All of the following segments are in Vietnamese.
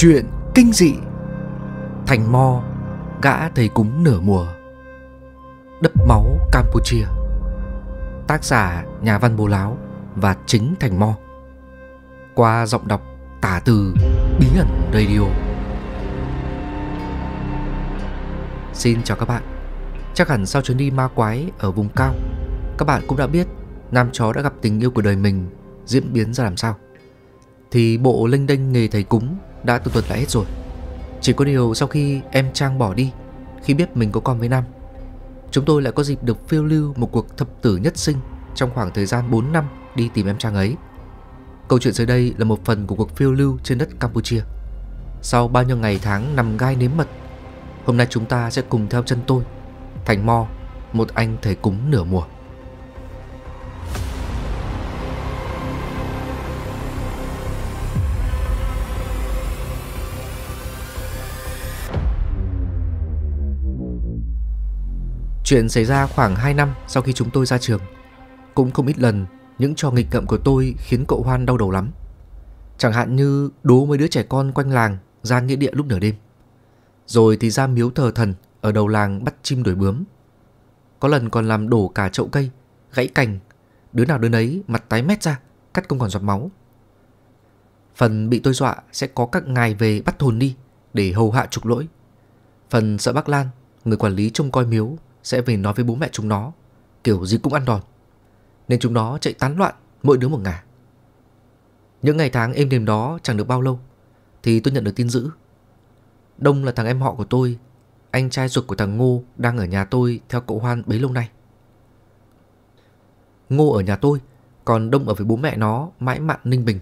Chuyện kinh dị Thành Mo Gã thầy cúng nửa mùa Đập máu Campuchia Tác giả nhà văn bố láo Và chính Thành Mo Qua giọng đọc tả từ Bí ẩn Radio Xin chào các bạn Chắc hẳn sau chuyến đi ma quái ở vùng cao Các bạn cũng đã biết Nam chó đã gặp tình yêu của đời mình Diễn biến ra làm sao Thì bộ linh đinh nghề thầy cúng đã từ tuần lại hết rồi Chỉ có điều sau khi em Trang bỏ đi Khi biết mình có con với Nam Chúng tôi lại có dịp được phiêu lưu một cuộc thập tử nhất sinh Trong khoảng thời gian 4 năm đi tìm em Trang ấy Câu chuyện dưới đây là một phần của cuộc phiêu lưu trên đất Campuchia Sau bao nhiêu ngày tháng nằm gai nếm mật Hôm nay chúng ta sẽ cùng theo chân tôi Thành Mo, một anh thầy cúng nửa mùa Chuyện xảy ra khoảng 2 năm sau khi chúng tôi ra trường. Cũng không ít lần, những trò nghịch ngợm của tôi khiến cậu Hoan đau đầu lắm. Chẳng hạn như đố mấy đứa trẻ con quanh làng ra nghĩa địa lúc nửa đêm. Rồi thì ra miếu thờ thần ở đầu làng bắt chim đuổi bướm. Có lần còn làm đổ cả chậu cây, gãy cành, đứa nào đứa nấy mặt tái mét ra, cắt không còn giọt máu. Phần bị tôi dọa sẽ có các ngài về bắt thồn đi để hầu hạ trục lỗi. Phần sợ bác Lan, người quản lý trông coi miếu sẽ về nói với bố mẹ chúng nó, kiểu gì cũng ăn đòn. Nên chúng nó chạy tán loạn, mỗi đứa một ngả. Những ngày tháng êm đềm đó chẳng được bao lâu, thì tôi nhận được tin dữ. Đông là thằng em họ của tôi, anh trai ruột của thằng Ngô đang ở nhà tôi theo cậu Hoan bấy lâu nay. Ngô ở nhà tôi, còn Đông ở với bố mẹ nó mãi mặn Ninh Bình.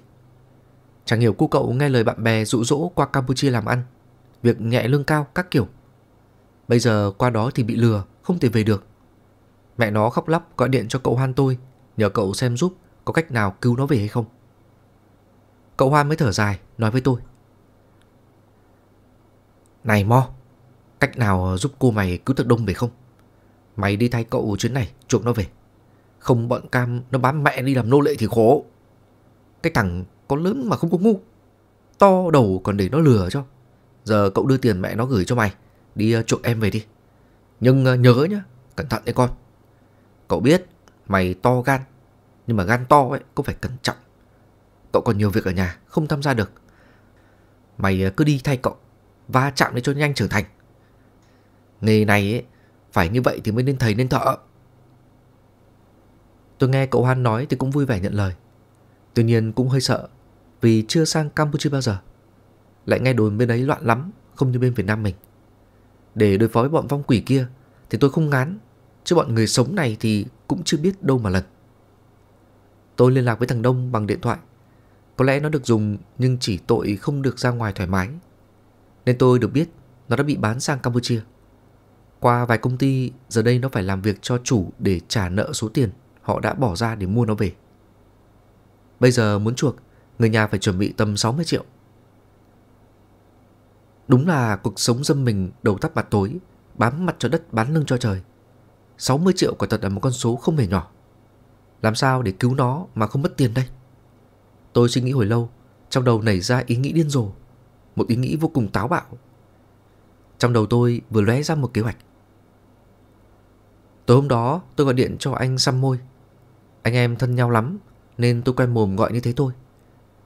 Chẳng hiểu cô cậu nghe lời bạn bè dụ dỗ qua Campuchia làm ăn, việc nhẹ lương cao các kiểu. Bây giờ qua đó thì bị lừa, không thể về được. Mẹ nó khóc lóc gọi điện cho cậu Hoan tôi, nhờ cậu xem giúp có cách nào cứu nó về hay không. Cậu Hoan mới thở dài, nói với tôi. Này Mo, cách nào giúp cô mày cứu được đông về không? Mày đi thay cậu chuyến này, chuộc nó về. Không bọn cam nó bám mẹ đi làm nô lệ thì khổ. Cái thằng có lớn mà không có ngu. To đầu còn để nó lừa cho. Giờ cậu đưa tiền mẹ nó gửi cho mày đi ờ, trộm em về đi. Nhưng ờ, nhớ nhá, cẩn thận đấy con. Cậu biết mày to gan, nhưng mà gan to ấy cũng phải cẩn trọng. Cậu còn nhiều việc ở nhà, không tham gia được. Mày ờ, cứ đi thay cậu, va chạm để cho nhanh trưởng thành. Nghề này ấy, phải như vậy thì mới nên thầy nên thợ. Tôi nghe cậu Han nói thì cũng vui vẻ nhận lời. Tuy nhiên cũng hơi sợ vì chưa sang Campuchia bao giờ. Lại nghe đồn bên ấy loạn lắm, không như bên Việt Nam mình để đối phó với bọn vong quỷ kia thì tôi không ngán, chứ bọn người sống này thì cũng chưa biết đâu mà lần. Tôi liên lạc với thằng Đông bằng điện thoại. Có lẽ nó được dùng nhưng chỉ tội không được ra ngoài thoải mái. Nên tôi được biết nó đã bị bán sang Campuchia. Qua vài công ty, giờ đây nó phải làm việc cho chủ để trả nợ số tiền họ đã bỏ ra để mua nó về. Bây giờ muốn chuộc, người nhà phải chuẩn bị tầm 60 triệu. Đúng là cuộc sống dâm mình đầu tắt mặt tối, bám mặt cho đất bán lưng cho trời. 60 triệu quả thật là một con số không hề nhỏ. Làm sao để cứu nó mà không mất tiền đây? Tôi suy nghĩ hồi lâu, trong đầu nảy ra ý nghĩ điên rồ, một ý nghĩ vô cùng táo bạo. Trong đầu tôi vừa lóe ra một kế hoạch. Tối hôm đó tôi gọi điện cho anh xăm môi. Anh em thân nhau lắm nên tôi quen mồm gọi như thế thôi.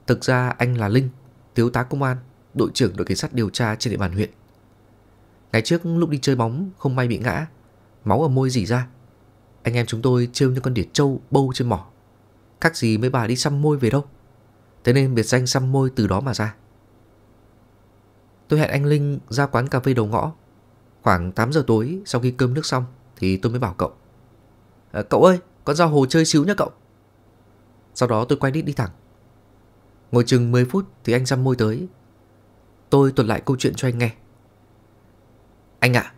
Thực ra anh là Linh, thiếu tá công an đội trưởng đội cảnh sát điều tra trên địa bàn huyện. Ngày trước lúc đi chơi bóng không may bị ngã, máu ở môi dỉ ra. Anh em chúng tôi trêu như con đỉa trâu bâu trên mỏ. Các gì mấy bà đi xăm môi về đâu. Thế nên biệt danh xăm môi từ đó mà ra. Tôi hẹn anh Linh ra quán cà phê đầu ngõ. Khoảng 8 giờ tối sau khi cơm nước xong thì tôi mới bảo cậu. À, cậu ơi, con ra hồ chơi xíu nha cậu. Sau đó tôi quay đít đi thẳng. Ngồi chừng 10 phút thì anh xăm môi tới Tôi thuật lại câu chuyện cho anh nghe Anh ạ à,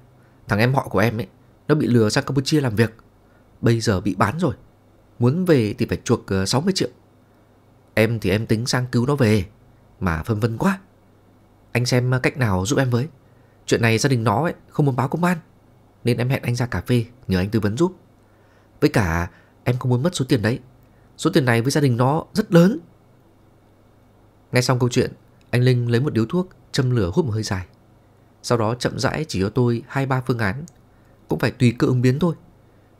Thằng em họ của em ấy Nó bị lừa sang Campuchia làm việc Bây giờ bị bán rồi Muốn về thì phải chuộc 60 ờ, triệu Em thì em tính sang cứu nó về Mà phân vân quá Anh xem ờ, cách nào giúp em với Chuyện này gia đình nó ấy không muốn báo công an Nên em hẹn anh ra cà phê Nhờ anh tư vấn giúp Với cả em không muốn mất số tiền đấy Số tiền này với gia đình nó rất lớn Nghe xong câu chuyện Anh Linh lấy một điếu thuốc châm lửa hút một hơi dài. Sau đó chậm rãi chỉ cho tôi hai ba phương án, cũng phải tùy cơ ứng biến thôi.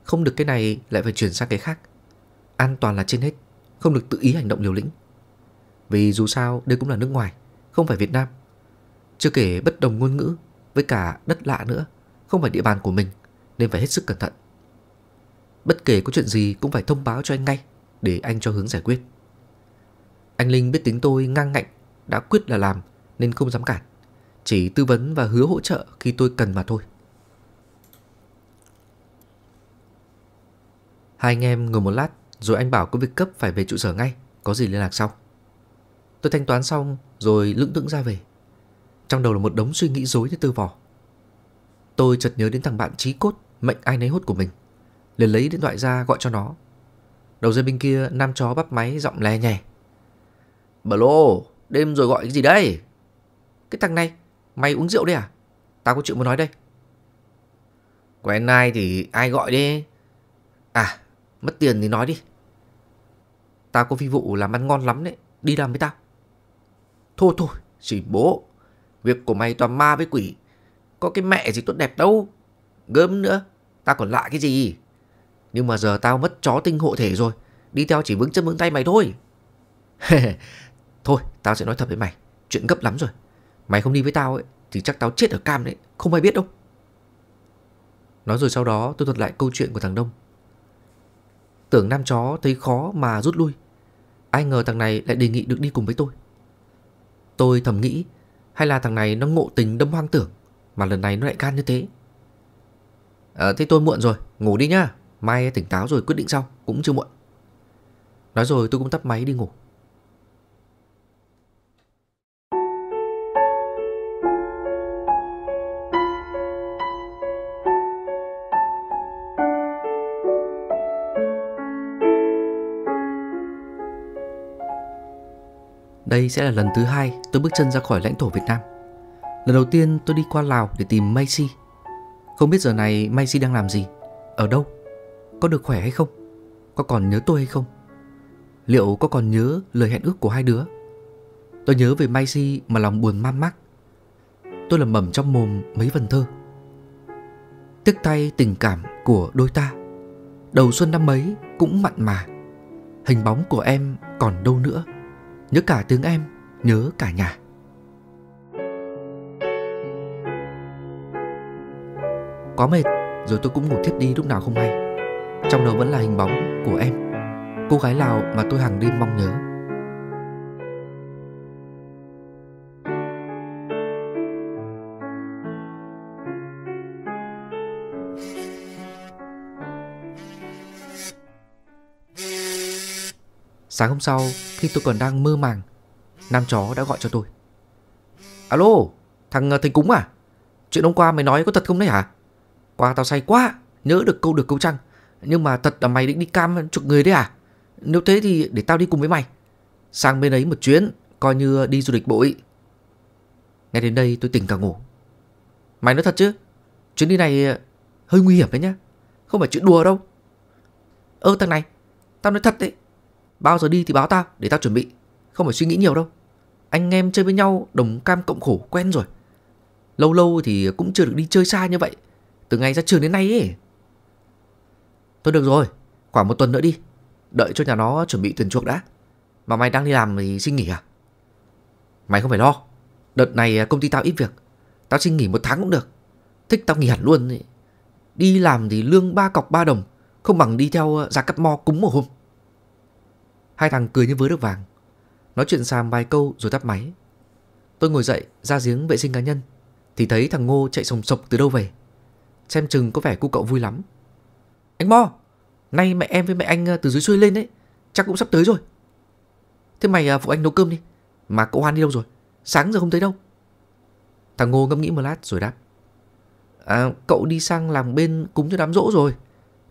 Không được cái này lại phải chuyển sang cái khác. An toàn là trên hết, không được tự ý hành động liều lĩnh. Vì dù sao đây cũng là nước ngoài, không phải Việt Nam. Chưa kể bất đồng ngôn ngữ với cả đất lạ nữa, không phải địa bàn của mình nên phải hết sức cẩn thận. Bất kể có chuyện gì cũng phải thông báo cho anh ngay để anh cho hướng giải quyết. Anh Linh biết tính tôi ngang ngạnh, đã quyết là làm nên không dám cản. Chỉ tư vấn và hứa hỗ trợ khi tôi cần mà thôi. Hai anh em ngồi một lát rồi anh bảo có việc cấp phải về trụ sở ngay, có gì liên lạc sau. Tôi thanh toán xong rồi lững thững ra về. Trong đầu là một đống suy nghĩ rối như tư vò. Tôi chợt nhớ đến thằng bạn trí cốt mệnh ai nấy hốt của mình. Liền lấy điện thoại ra gọi cho nó. Đầu dây bên kia nam chó bắp máy giọng lè nhè. Bà lô, đêm rồi gọi cái gì đây? Cái thằng này, mày uống rượu đấy à? Tao có chuyện muốn nói đây. Quen ai thì ai gọi đi. À, mất tiền thì nói đi. Tao có phi vụ làm ăn ngon lắm đấy, đi làm với tao. Thôi thôi, chỉ bố. Việc của mày toàn ma với quỷ. Có cái mẹ gì tốt đẹp đâu. Gớm nữa, tao còn lạ cái gì. Nhưng mà giờ tao mất chó tinh hộ thể rồi. Đi theo chỉ vững chân vững tay mày thôi. thôi, tao sẽ nói thật với mày. Chuyện gấp lắm rồi. Mày không đi với tao ấy Thì chắc tao chết ở cam đấy Không ai biết đâu Nói rồi sau đó tôi thuật lại câu chuyện của thằng Đông Tưởng nam chó thấy khó mà rút lui Ai ngờ thằng này lại đề nghị được đi cùng với tôi Tôi thầm nghĩ Hay là thằng này nó ngộ tình đâm hoang tưởng Mà lần này nó lại can như thế Ờ à, thế tôi muộn rồi Ngủ đi nhá Mai tỉnh táo rồi quyết định sau Cũng chưa muộn Nói rồi tôi cũng tắt máy đi ngủ Đây sẽ là lần thứ hai tôi bước chân ra khỏi lãnh thổ Việt Nam. Lần đầu tiên tôi đi qua Lào để tìm Mai Si. Không biết giờ này Mai Si đang làm gì, ở đâu, có được khỏe hay không, có còn nhớ tôi hay không. Liệu có còn nhớ lời hẹn ước của hai đứa? Tôi nhớ về Mai Si mà lòng buồn man mác. Tôi lẩm bẩm trong mồm mấy vần thơ. Tiếc tay tình cảm của đôi ta, đầu xuân năm ấy cũng mặn mà. Hình bóng của em còn đâu nữa? Nhớ cả tiếng em, nhớ cả nhà Quá mệt rồi tôi cũng ngủ thiếp đi lúc nào không hay Trong đầu vẫn là hình bóng của em Cô gái Lào mà tôi hàng đêm mong nhớ Sáng hôm sau, khi tôi còn đang mơ màng Nam chó đã gọi cho tôi Alo thằng ờ, thầy cúng à Chuyện hôm qua mày nói có thật không đấy hả Qua tao say quá Nhớ được câu được câu trăng Nhưng mà thật là mày định đi cam chục người đấy à Nếu thế thì để tao đi cùng với mày Sang bên ấy một chuyến Coi như đi du lịch bội Nghe đến đây tôi tỉnh cả ngủ Mày nói thật chứ Chuyến đi này ờ, hơi nguy hiểm đấy nhá Không phải chuyện đùa đâu Ơ thằng này Tao nói thật đấy Bao giờ đi thì báo tao để tao chuẩn bị Không phải suy nghĩ nhiều đâu Anh em chơi với nhau đồng cam cộng khổ quen rồi Lâu lâu thì cũng chưa được đi chơi xa như vậy Từ ngày ra trường đến nay ấy Thôi được rồi Khoảng một tuần nữa đi Đợi cho nhà nó chuẩn bị tiền chuộc đã Mà mày đang đi làm thì xin nghỉ à Mày không phải lo Đợt này công ty tao ít việc Tao xin nghỉ một tháng cũng được Thích tao nghỉ hẳn luôn ấy. Đi làm thì lương ba cọc ba đồng Không bằng đi theo ờ, giá cắt mo cúng một hôm Hai thằng cười như vớ được vàng. Nói chuyện xàm vài câu rồi tắt máy. Tôi ngồi dậy ra giếng vệ sinh cá nhân thì thấy thằng Ngô chạy sồng sộc từ đâu về. Xem chừng có vẻ cu cậu vui lắm. Anh Mo, nay mẹ em với mẹ anh ờ, từ dưới xuôi lên đấy, chắc cũng sắp tới rồi. Thế mày ờ, phụ anh nấu cơm đi, mà cậu Hoan đi đâu rồi? Sáng giờ không thấy đâu. Thằng Ngô ngẫm nghĩ một lát rồi đáp. À, cậu đi sang làm bên cúng cho đám rỗ rồi.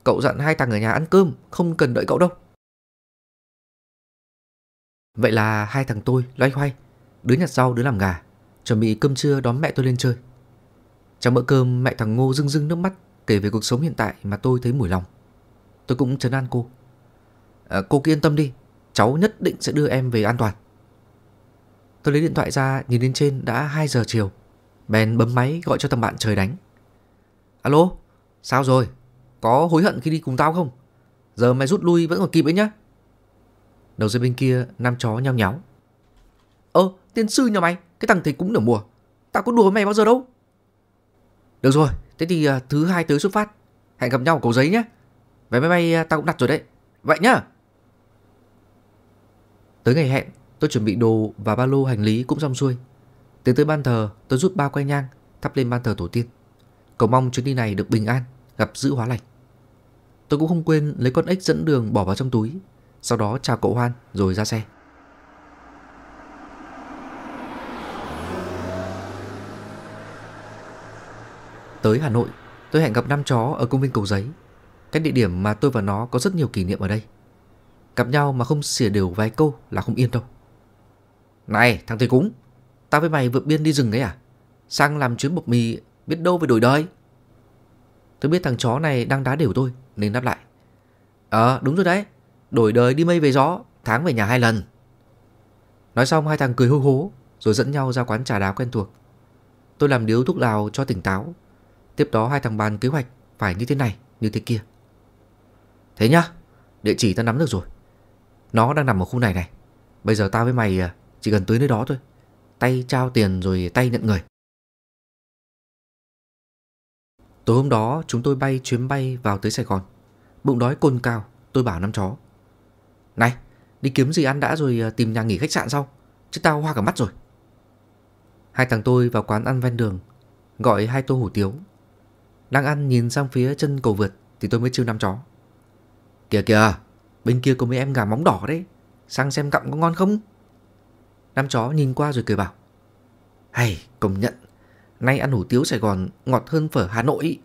Cậu dặn hai thằng ở nhà ăn cơm, không cần đợi cậu đâu. Vậy là hai thằng tôi loay hoay, đứa nhặt rau đứa làm gà, chuẩn bị cơm trưa đón mẹ tôi lên chơi. Trong bữa cơm mẹ thằng Ngô rưng rưng nước mắt kể về cuộc sống hiện tại mà tôi thấy mùi lòng. Tôi cũng trấn an cô. À, cô cứ yên tâm đi, cháu nhất định sẽ đưa em về an toàn. Tôi lấy điện thoại ra nhìn lên trên đã 2 giờ chiều. Bèn bấm máy gọi cho thằng bạn trời đánh. Alo, sao rồi? Có hối hận khi đi cùng tao không? Giờ mày rút lui vẫn còn kịp ấy nhá. Đầu dây bên kia Nam chó nhao nháo Ơ ờ, tiên sư nhà mày Cái thằng thầy cũng nửa mùa Tao có đùa với mày bao giờ đâu Được rồi Thế thì uh, thứ hai tới xuất phát Hẹn gặp nhau ở cầu giấy nhé Vé máy bay à, tao cũng đặt rồi đấy Vậy nhá Tới ngày hẹn Tôi chuẩn bị đồ và ba lô hành lý cũng xong xuôi Tiến tới ban thờ Tôi rút ba que nhang Thắp lên ban thờ tổ tiên Cầu mong chuyến đi này được bình an Gặp giữ hóa lành Tôi cũng không quên lấy con ếch dẫn đường bỏ vào trong túi sau đó chào cậu Hoan rồi ra xe Tới Hà Nội Tôi hẹn gặp năm chó ở công viên Cầu Giấy Cái địa điểm mà tôi và nó có rất nhiều kỷ niệm ở đây Gặp nhau mà không xỉa đều vài câu là không yên đâu Này thằng thầy cúng Tao với mày vượt biên đi rừng đấy à Sang làm chuyến bột mì biết đâu về đổi đời Tôi biết thằng chó này đang đá đều tôi Nên đáp lại Ờ à, đúng rồi đấy đổi đời đi mây về gió, tháng về nhà hai lần. Nói xong hai thằng cười hô hố, rồi dẫn nhau ra quán trà đá quen thuộc. Tôi làm điếu thuốc lào cho tỉnh táo. Tiếp đó hai thằng bàn kế hoạch phải như thế này, như thế kia. Thế nhá, địa chỉ ta nắm được rồi. Nó đang nằm ở khu này này. Bây giờ tao với mày à, chỉ cần tới nơi đó thôi. Tay trao tiền rồi tay nhận người. Tối hôm đó chúng tôi bay chuyến bay vào tới Sài Gòn. Bụng đói cồn cao, tôi bảo năm chó này, đi kiếm gì ăn đã rồi ờ, tìm nhà nghỉ khách sạn sau Chứ tao hoa cả mắt rồi Hai thằng tôi vào quán ăn ven đường Gọi hai tô hủ tiếu Đang ăn nhìn sang phía chân cầu vượt Thì tôi mới chiêu năm chó Kìa kìa, bên kia có mấy em gà móng đỏ đấy Sang xem cặm có ngon không Năm chó nhìn qua rồi cười bảo Hay, công nhận Nay ăn hủ tiếu Sài Gòn ngọt hơn phở Hà Nội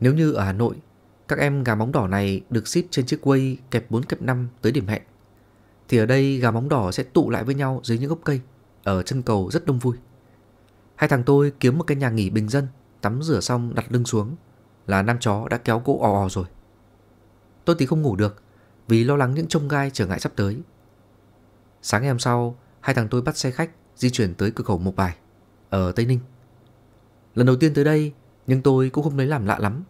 Nếu như ở Hà Nội các em gà móng đỏ này được ship trên chiếc quay kẹp 4 kẹp 5 tới điểm hẹn. Thì ở đây gà móng đỏ sẽ tụ lại với nhau dưới những gốc cây, ở chân cầu rất đông vui. Hai thằng tôi kiếm một cái nhà nghỉ bình dân, tắm rửa xong đặt lưng xuống, là nam chó đã kéo cỗ ò ò rồi. Tôi tí không ngủ được, vì lo lắng những trông gai trở ngại sắp tới. Sáng ngày hôm sau, hai thằng tôi bắt xe khách di chuyển tới cửa khẩu Mộc Bài, ở Tây Ninh. Lần đầu tiên tới đây, nhưng tôi cũng không lấy làm lạ lắm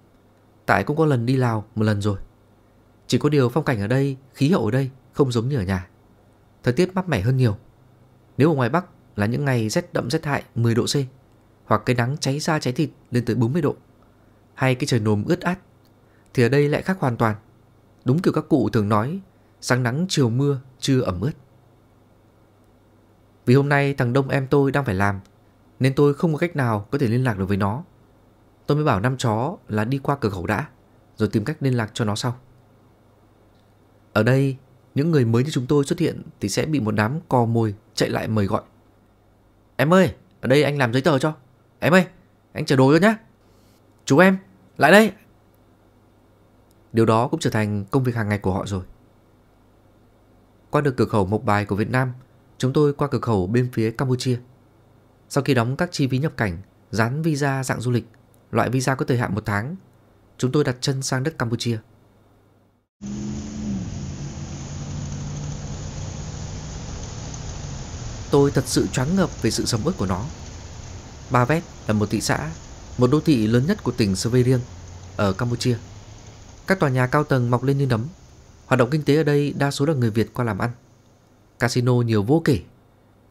Tại cũng có lần đi Lào một lần rồi Chỉ có điều phong cảnh ở đây, khí hậu ở đây không giống như ở nhà Thời tiết mát mẻ hơn nhiều Nếu ở ngoài Bắc là những ngày rét đậm rét hại 10 độ C Hoặc cái nắng cháy da cháy thịt lên tới 40 độ Hay cái trời nồm ướt át Thì ở đây lại khác hoàn toàn Đúng kiểu các cụ thường nói Sáng nắng chiều mưa, trưa ẩm ướt Vì hôm nay thằng Đông em tôi đang phải làm Nên tôi không có cách nào có thể liên lạc được với nó Tôi mới bảo năm chó là đi qua cửa khẩu đã Rồi tìm cách liên lạc cho nó sau Ở đây Những người mới như chúng tôi xuất hiện Thì sẽ bị một đám cò mồi chạy lại mời gọi Em ơi Ở đây anh làm giấy tờ cho Em ơi Anh chờ đồ cho nhá Chú em Lại đây Điều đó cũng trở thành công việc hàng ngày của họ rồi Qua được cửa khẩu Mộc Bài của Việt Nam Chúng tôi qua cửa khẩu bên phía Campuchia Sau khi đóng các chi phí nhập cảnh Dán visa dạng du lịch loại visa có thời hạn một tháng. Chúng tôi đặt chân sang đất Campuchia. Tôi thật sự choáng ngợp về sự sầm uất của nó. Ba Bavet là một thị xã, một đô thị lớn nhất của tỉnh Sverian ở Campuchia. Các tòa nhà cao tầng mọc lên như nấm. Hoạt động kinh tế ở đây đa số là người Việt qua làm ăn. Casino nhiều vô kể.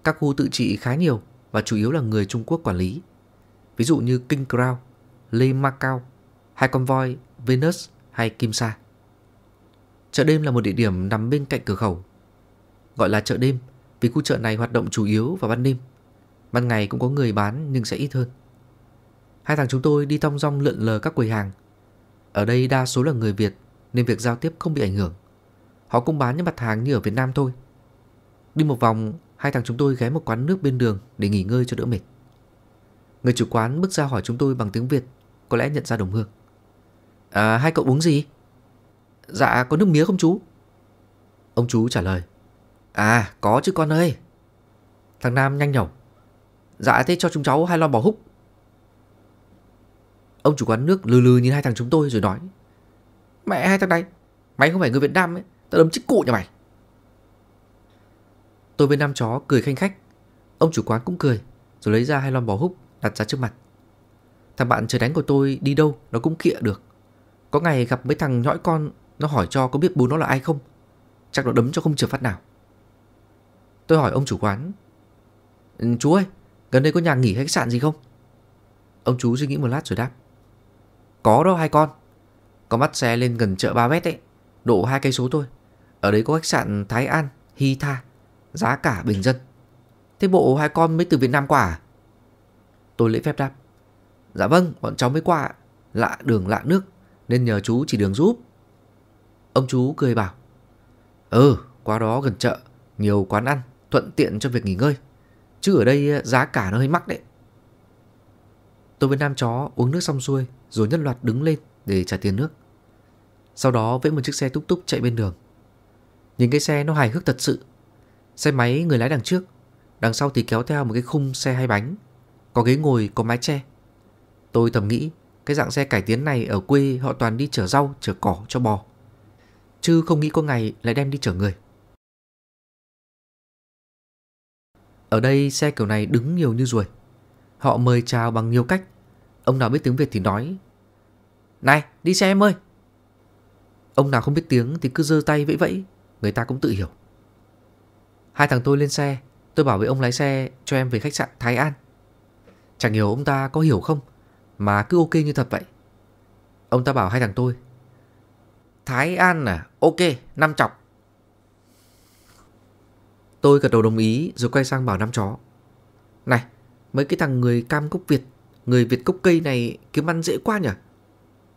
Các khu tự trị khá nhiều và chủ yếu là người Trung Quốc quản lý. Ví dụ như King Crown Lê Macau hai con voi Venus hay Kim Sa. Chợ đêm là một địa điểm nằm bên cạnh cửa khẩu. Gọi là chợ đêm vì khu chợ này hoạt động chủ yếu vào ban đêm. Ban ngày cũng có người bán nhưng sẽ ít hơn. Hai thằng chúng tôi đi thong dong lượn lờ các quầy hàng. Ở đây đa số là người Việt nên việc giao tiếp không bị ảnh hưởng. Họ cũng bán những mặt hàng như ở Việt Nam thôi. Đi một vòng, hai thằng chúng tôi ghé một quán nước bên đường để nghỉ ngơi cho đỡ mệt. Người chủ quán bước ra hỏi chúng tôi bằng tiếng Việt có lẽ nhận ra đồng hương À hai cậu uống gì? Dạ có nước mía không chú? Ông chú trả lời À có chứ con ơi Thằng Nam nhanh nhẩu Dạ thế cho chúng cháu hai lon bò húc Ông chủ quán nước lừ lừ nhìn hai thằng chúng tôi rồi nói Mẹ hai thằng này Mày không phải người Việt Nam ấy Tao đấm chích cụ nhà mày Tôi bên nam chó cười khanh khách Ông chủ quán cũng cười Rồi lấy ra hai lon bò húc đặt ra trước mặt Thằng bạn chơi đánh của tôi đi đâu Nó cũng kịa được Có ngày gặp mấy thằng nhõi con Nó hỏi cho có biết bố nó là ai không Chắc nó đấm cho không trượt phát nào Tôi hỏi ông chủ quán ừ, Chú ơi Gần đây có nhà nghỉ hay khách sạn gì không Ông chú suy nghĩ một lát rồi đáp Có đó hai con Có bắt xe lên gần chợ Ba Vét ấy Độ hai cây số thôi Ở đấy có khách sạn Thái An, Hy Tha Giá cả bình dân Thế bộ hai con mới từ Việt Nam qua à? Tôi lễ phép đáp Dạ vâng, bọn cháu mới qua Lạ đường lạ nước Nên nhờ chú chỉ đường giúp Ông chú cười bảo Ừ, qua đó gần chợ Nhiều quán ăn, thuận tiện cho việc nghỉ ngơi Chứ ở đây ờ, giá cả nó hơi mắc đấy Tôi với nam chó uống nước xong xuôi Rồi nhất loạt đứng lên để trả tiền nước Sau đó vẫy một chiếc xe túc túc chạy bên đường Nhìn cái xe nó hài hước thật sự Xe máy người lái đằng trước Đằng sau thì kéo theo một cái khung xe hai bánh Có ghế ngồi có mái che Tôi thầm nghĩ, cái dạng xe cải tiến này ở quê họ toàn đi chở rau, chở cỏ cho bò. Chứ không nghĩ có ngày lại đem đi chở người. Ở đây xe kiểu này đứng nhiều như ruồi. Họ mời chào bằng nhiều cách. Ông nào biết tiếng Việt thì nói. Này, đi xe em ơi. Ông nào không biết tiếng thì cứ giơ tay vẫy vẫy, người ta cũng tự hiểu. Hai thằng tôi lên xe, tôi bảo với ông lái xe cho em về khách sạn Thái An. Chẳng hiểu ông ta có hiểu không mà cứ ok như thật vậy Ông ta bảo hai thằng tôi Thái An à, ok, năm chọc Tôi gật đầu đồng ý rồi quay sang bảo năm chó Này, mấy cái thằng người cam cốc Việt Người Việt cốc cây này kiếm ăn dễ quá nhỉ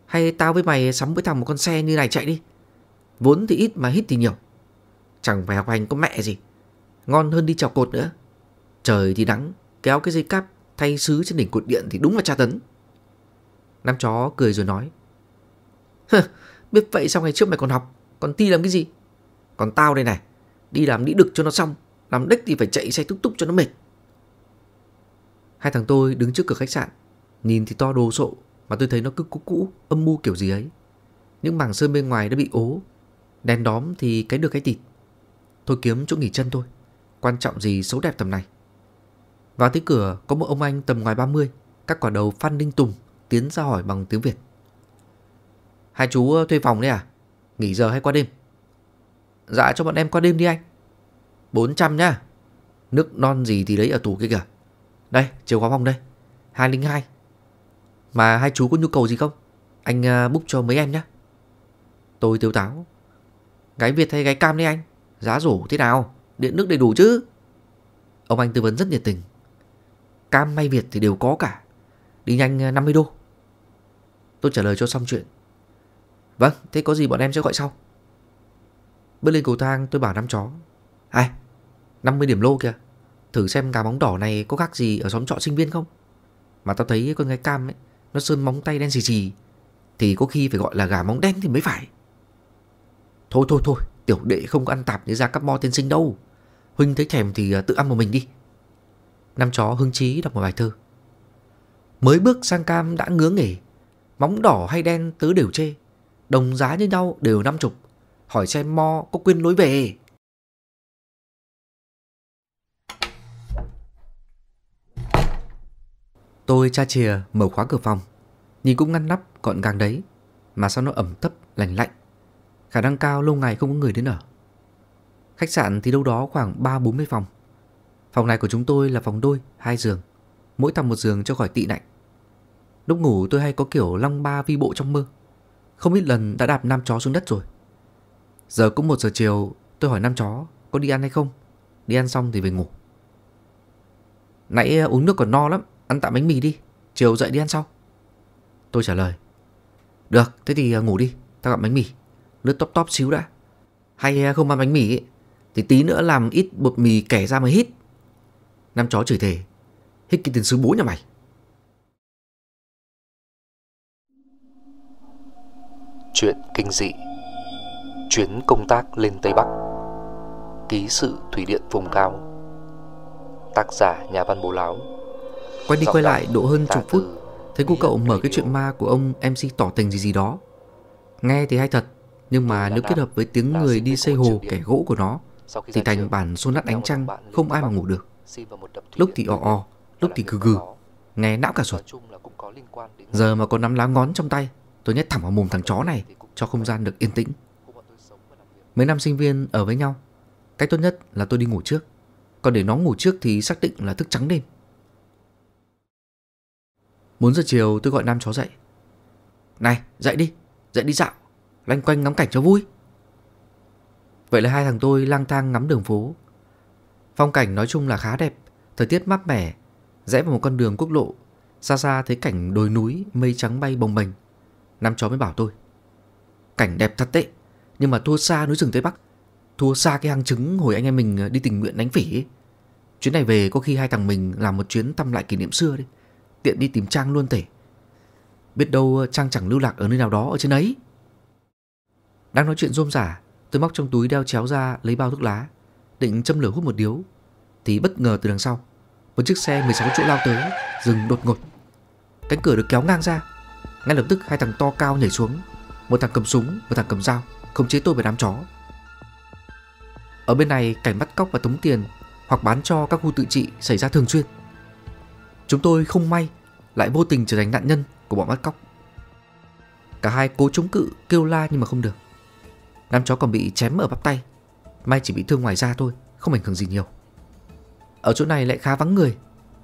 Hay tao với mày sắm với thằng một con xe như này chạy đi Vốn thì ít mà hít thì nhiều Chẳng phải học hành có mẹ gì Ngon hơn đi trèo cột nữa Trời thì nắng Kéo cái dây cáp Thay sứ trên đỉnh cột điện thì đúng là tra tấn Nam chó cười rồi nói Hừ, biết vậy sao ngày trước mày còn học Còn ti làm cái gì Còn tao đây này Đi làm đĩ đực cho nó xong Làm đếch thì phải chạy xe túc túc cho nó mệt Hai thằng tôi đứng trước cửa khách sạn Nhìn thì to đồ sộ Mà tôi thấy nó cứ cũ cũ âm mưu kiểu gì ấy Những mảng sơn bên ngoài đã bị ố Đèn đóm thì cái được cái tịt thôi kiếm chỗ nghỉ chân thôi Quan trọng gì xấu đẹp tầm này Vào tới cửa có một ông anh tầm ngoài 30 Các quả đầu phan ninh tùng tiến ra hỏi bằng tiếng Việt. Hai chú ờ, thuê phòng đấy à? Nghỉ giờ hay qua đêm? Dạ cho bọn em qua đêm đi anh. 400 nhá. Nước non gì thì đấy ở tủ kia kìa. Đây, chìa khóa phòng đây. 202. Mà hai chú có nhu cầu gì không? Anh ờ, book cho mấy em nhá. Tôi tiêu táo. Gái Việt hay gái cam đấy anh? Giá rổ thế nào? Điện nước đầy đủ chứ? Ông anh tư vấn rất nhiệt tình. Cam may Việt thì đều có cả. Đi nhanh 50 ờ, đô. Tôi trả lời cho xong chuyện Vâng, thế có gì bọn em sẽ gọi sau Bước lên cầu thang tôi bảo năm chó Ai, 50 điểm lô kìa Thử xem gà móng đỏ này có khác gì ở xóm trọ sinh viên không Mà tao thấy con gái cam ấy Nó sơn móng tay đen xì xì Thì có khi phải gọi là gà móng đen thì mới phải Thôi thôi thôi Tiểu đệ không có ăn tạp như ra cắp mo tiên sinh đâu Huynh thấy thèm thì à, tự ăn một mình đi Năm chó hưng trí đọc một bài thơ Mới bước sang cam đã ngứa nghề Móng đỏ hay đen tứ đều chê Đồng giá như nhau đều năm chục Hỏi xem mo có quyên lối về Tôi cha chìa mở khóa cửa phòng Nhìn cũng ngăn nắp gọn gàng đấy Mà sao nó ẩm thấp lành lạnh Khả năng cao lâu ngày không có người đến ở Khách sạn thì đâu đó khoảng ba bốn mươi phòng Phòng này của chúng tôi là phòng đôi, hai giường Mỗi tầng một giường cho khỏi tị nạnh Lúc ngủ tôi hay có kiểu long ba vi bộ trong mơ Không ít lần đã đạp nam chó xuống đất rồi Giờ cũng một giờ chiều Tôi hỏi nam chó có đi ăn hay không Đi ăn xong thì về ngủ Nãy à, uống nước còn no lắm Ăn tạm bánh mì đi Chiều dậy đi ăn sau Tôi trả lời Được thế thì à, ngủ đi Tao gặp bánh mì nước top top xíu đã Hay à, không ăn bánh mì ấy, Thì tí nữa làm ít bột mì kẻ ra mà hít Nam chó chửi thề Hít cái tiền sứ bố nhà mày Chuyện kinh dị Chuyến công tác lên Tây Bắc Ký sự Thủy Điện Vùng Cao Tác giả nhà văn bố láo Quay đi quay lại độ hơn chục phút Thấy cô cậu mở cái chuyện ma của ông MC tỏ tình gì gì đó Nghe thì hay thật Nhưng mà nếu kết hợp với tiếng người đi xây hồ kẻ gỗ của nó Thì thành bản xôn nát ánh trăng Không ai mà ngủ được Lúc thì ò ò Lúc thì gừ gừ Nghe não cả ruột Giờ mà có nắm lá ngón trong tay Tôi nhét thẳng vào mồm thằng chó này Cho không gian được yên tĩnh Mấy năm sinh viên ở với nhau Cách tốt nhất là tôi đi ngủ trước Còn để nó ngủ trước thì xác định là thức trắng đêm 4 giờ chiều tôi gọi Nam chó dậy Này dậy đi Dậy đi dạo Lanh quanh ngắm cảnh cho vui Vậy là hai thằng tôi lang thang ngắm đường phố Phong cảnh nói chung là khá đẹp Thời tiết mát mẻ Rẽ vào một con đường quốc lộ Xa xa thấy cảnh đồi núi Mây trắng bay bồng bềnh Năm chó mới bảo tôi Cảnh đẹp thật đấy Nhưng mà thua xa núi rừng Tây Bắc Thua xa cái hang trứng hồi anh em mình ờ, đi tình nguyện đánh phỉ ấy. Chuyến này về có khi hai thằng mình làm một chuyến thăm lại kỷ niệm xưa đi Tiện đi tìm Trang luôn tể Biết đâu ờ, Trang chẳng lưu lạc ở nơi nào đó ở trên ấy Đang nói chuyện rôm rả Tôi móc trong túi đeo chéo ra lấy bao thuốc lá Định châm lửa hút một điếu Thì bất ngờ từ đằng sau Một chiếc xe 16 chỗ lao tới Dừng đột ngột Cánh cửa được kéo ngang ra ngay lập tức hai thằng to cao nhảy xuống Một thằng cầm súng, một thằng cầm dao Khống chế tôi và đám chó Ở bên này cảnh bắt cóc và tống tiền Hoặc bán cho các khu tự trị xảy ra thường xuyên Chúng tôi không may Lại vô tình trở thành nạn nhân của bọn bắt cóc Cả hai cố chống cự kêu la nhưng mà không được Đám chó còn bị chém ở bắp tay May chỉ bị thương ngoài da thôi Không ảnh hưởng gì nhiều Ở chỗ này lại khá vắng người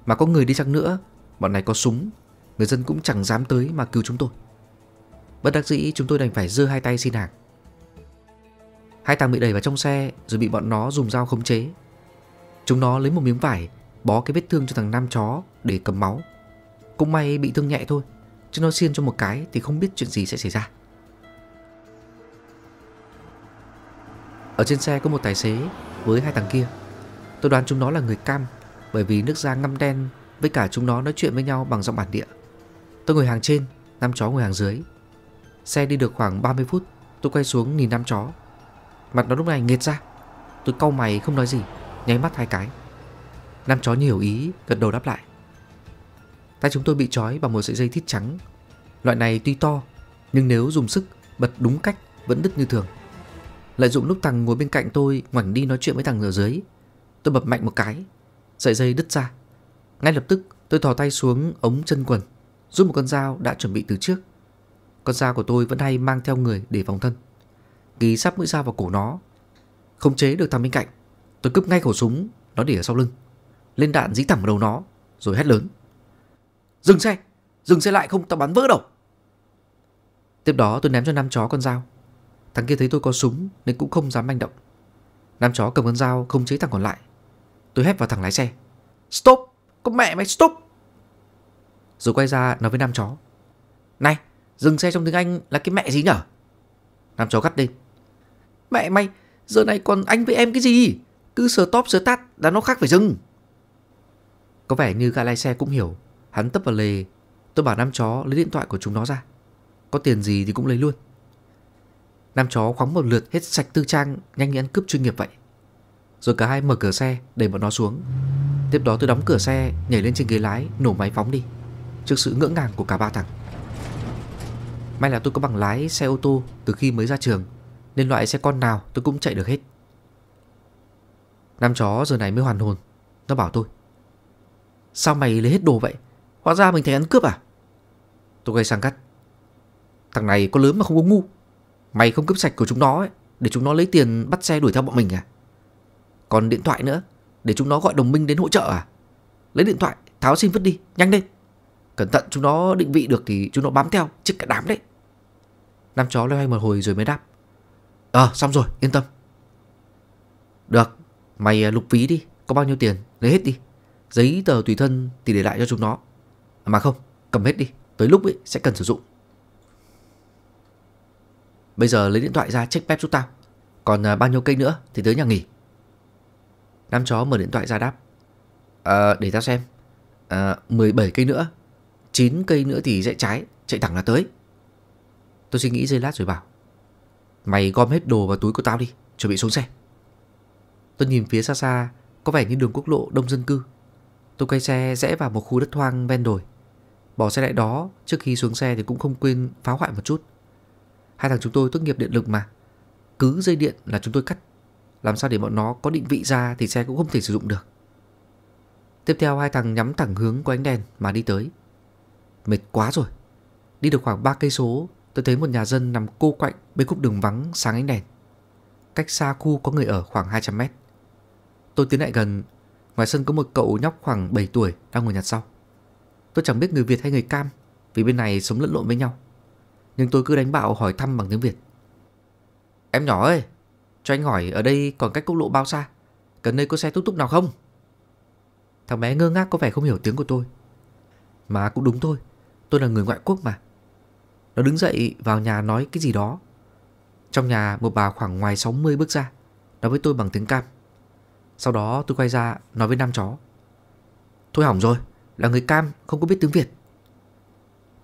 Mà có người đi chăng nữa Bọn này có súng người dân cũng chẳng dám tới mà cứu chúng tôi. Bất đắc dĩ chúng tôi đành phải giơ hai tay xin hàng. Hai thằng bị đẩy vào trong xe rồi bị bọn nó dùng dao khống chế. Chúng nó lấy một miếng vải bó cái vết thương cho thằng nam chó để cầm máu. Cũng may bị thương nhẹ thôi, chứ nó xiên cho một cái thì không biết chuyện gì sẽ xảy ra. Ở trên xe có một tài xế với hai thằng kia. Tôi đoán chúng nó là người cam bởi vì nước da ngăm đen với cả chúng nó nói chuyện với nhau bằng giọng bản địa. Tôi ngồi hàng trên, năm chó ngồi hàng dưới. Xe đi được khoảng 30 phút, tôi quay xuống nhìn năm chó. Mặt nó lúc này nghệt ra. Tôi cau mày không nói gì, nháy mắt hai cái. Năm chó như hiểu ý, gật đầu đáp lại. Tay chúng tôi bị trói bằng một sợi dây thít trắng. Loại này tuy to, nhưng nếu dùng sức, bật đúng cách vẫn đứt như thường. Lợi dụng lúc thằng ngồi bên cạnh tôi ngoảnh đi nói chuyện với thằng ở dưới, tôi bập mạnh một cái, sợi dây đứt ra. Ngay lập tức, tôi thò tay xuống ống chân quần rút một con dao đã chuẩn bị từ trước. Con dao của tôi vẫn hay mang theo người để phòng thân. Ký sắp mũi dao vào cổ nó. Không chế được thằng bên cạnh, tôi cướp ngay khẩu súng nó để ở sau lưng. Lên đạn dí thẳng vào đầu nó, rồi hét lớn. Dừng xe, dừng xe lại không tao bắn vỡ đầu. Tiếp đó tôi ném cho nam chó con dao. Thằng kia thấy tôi có súng nên cũng không dám manh động. Nam chó cầm con dao không chế thằng còn lại. Tôi hét vào thằng lái xe. Stop, con mẹ mày stop. Rồi quay ra nói với nam chó Này dừng xe trong tiếng Anh là cái mẹ gì nhở Nam chó gắt lên Mẹ mày giờ này còn anh với em cái gì Cứ sờ top sờ tắt là nó khác phải dừng Có vẻ như gã lái xe cũng hiểu Hắn tấp vào lề Tôi bảo nam chó lấy điện thoại của chúng nó ra Có tiền gì thì cũng lấy luôn Nam chó khoáng một lượt hết sạch tư trang Nhanh như ăn cướp chuyên nghiệp vậy Rồi cả hai mở cửa xe đẩy bọn nó xuống Tiếp đó tôi đóng cửa xe Nhảy lên trên ghế lái Nổ máy phóng đi trước sự ngỡ ngàng của cả ba thằng. May là tôi có bằng lái xe ô tô từ khi mới ra trường, nên loại xe con nào tôi cũng chạy được hết. Nam chó giờ này mới hoàn hồn, nó bảo tôi. Sao mày lấy hết đồ vậy? Hóa ra mình thành ăn cướp à? Tôi quay sang cắt. Thằng này có lớn mà không có ngu. Mày không cướp sạch của chúng nó ấy, để chúng nó lấy tiền bắt xe đuổi theo bọn mình à? Còn điện thoại nữa, để chúng nó gọi đồng minh đến hỗ trợ à? Lấy điện thoại, tháo sim vứt đi, nhanh lên cẩn thận chúng nó định vị được thì chúng nó bám theo chứ cả đám đấy nam chó leo hay một hồi rồi mới đáp ờ à, xong rồi yên tâm được mày à, lục ví đi có bao nhiêu tiền lấy hết đi giấy tờ tùy thân thì để lại cho chúng nó à, mà không cầm hết đi tới lúc ấy sẽ cần sử dụng bây giờ lấy điện thoại ra check pep giúp tao còn à, bao nhiêu cây nữa thì tới nhà nghỉ nam chó mở điện thoại ra đáp à, để tao xem à, ờ, 17 cây nữa 9 cây nữa thì rẽ trái Chạy thẳng là tới Tôi suy nghĩ giây lát rồi bảo Mày gom hết đồ vào túi của tao đi Chuẩn bị xuống xe Tôi nhìn phía xa xa Có vẻ như đường quốc lộ đông dân cư Tôi quay xe rẽ vào một khu đất hoang ven đồi Bỏ xe lại đó Trước khi xuống xe thì cũng không quên phá hoại một chút Hai thằng chúng tôi tốt nghiệp điện lực mà Cứ dây điện là chúng tôi cắt Làm sao để bọn nó có định vị ra Thì xe cũng không thể sử dụng được Tiếp theo hai thằng nhắm thẳng hướng của ánh đèn mà đi tới mệt quá rồi. Đi được khoảng 3 cây số, tôi thấy một nhà dân nằm cô quạnh bên khúc đường vắng sáng ánh đèn. Cách xa khu có người ở khoảng 200 mét. Tôi tiến lại gần, ngoài sân có một cậu nhóc khoảng 7 tuổi đang ngồi nhặt rau. Tôi chẳng biết người Việt hay người Cam vì bên này sống lẫn lộn với nhau. Nhưng tôi cứ đánh bạo hỏi thăm bằng tiếng Việt. Em nhỏ ơi, cho anh hỏi ở đây còn cách quốc lộ bao xa? gần đây có xe túc túc nào không? Thằng bé ngơ ngác có vẻ không hiểu tiếng của tôi. Mà cũng đúng thôi, Tôi là người ngoại quốc mà Nó đứng dậy vào nhà nói cái gì đó Trong nhà một bà khoảng ngoài 60 bước ra Nói với tôi bằng tiếng cam Sau đó tôi quay ra nói với nam chó Thôi hỏng rồi Là người cam không có biết tiếng Việt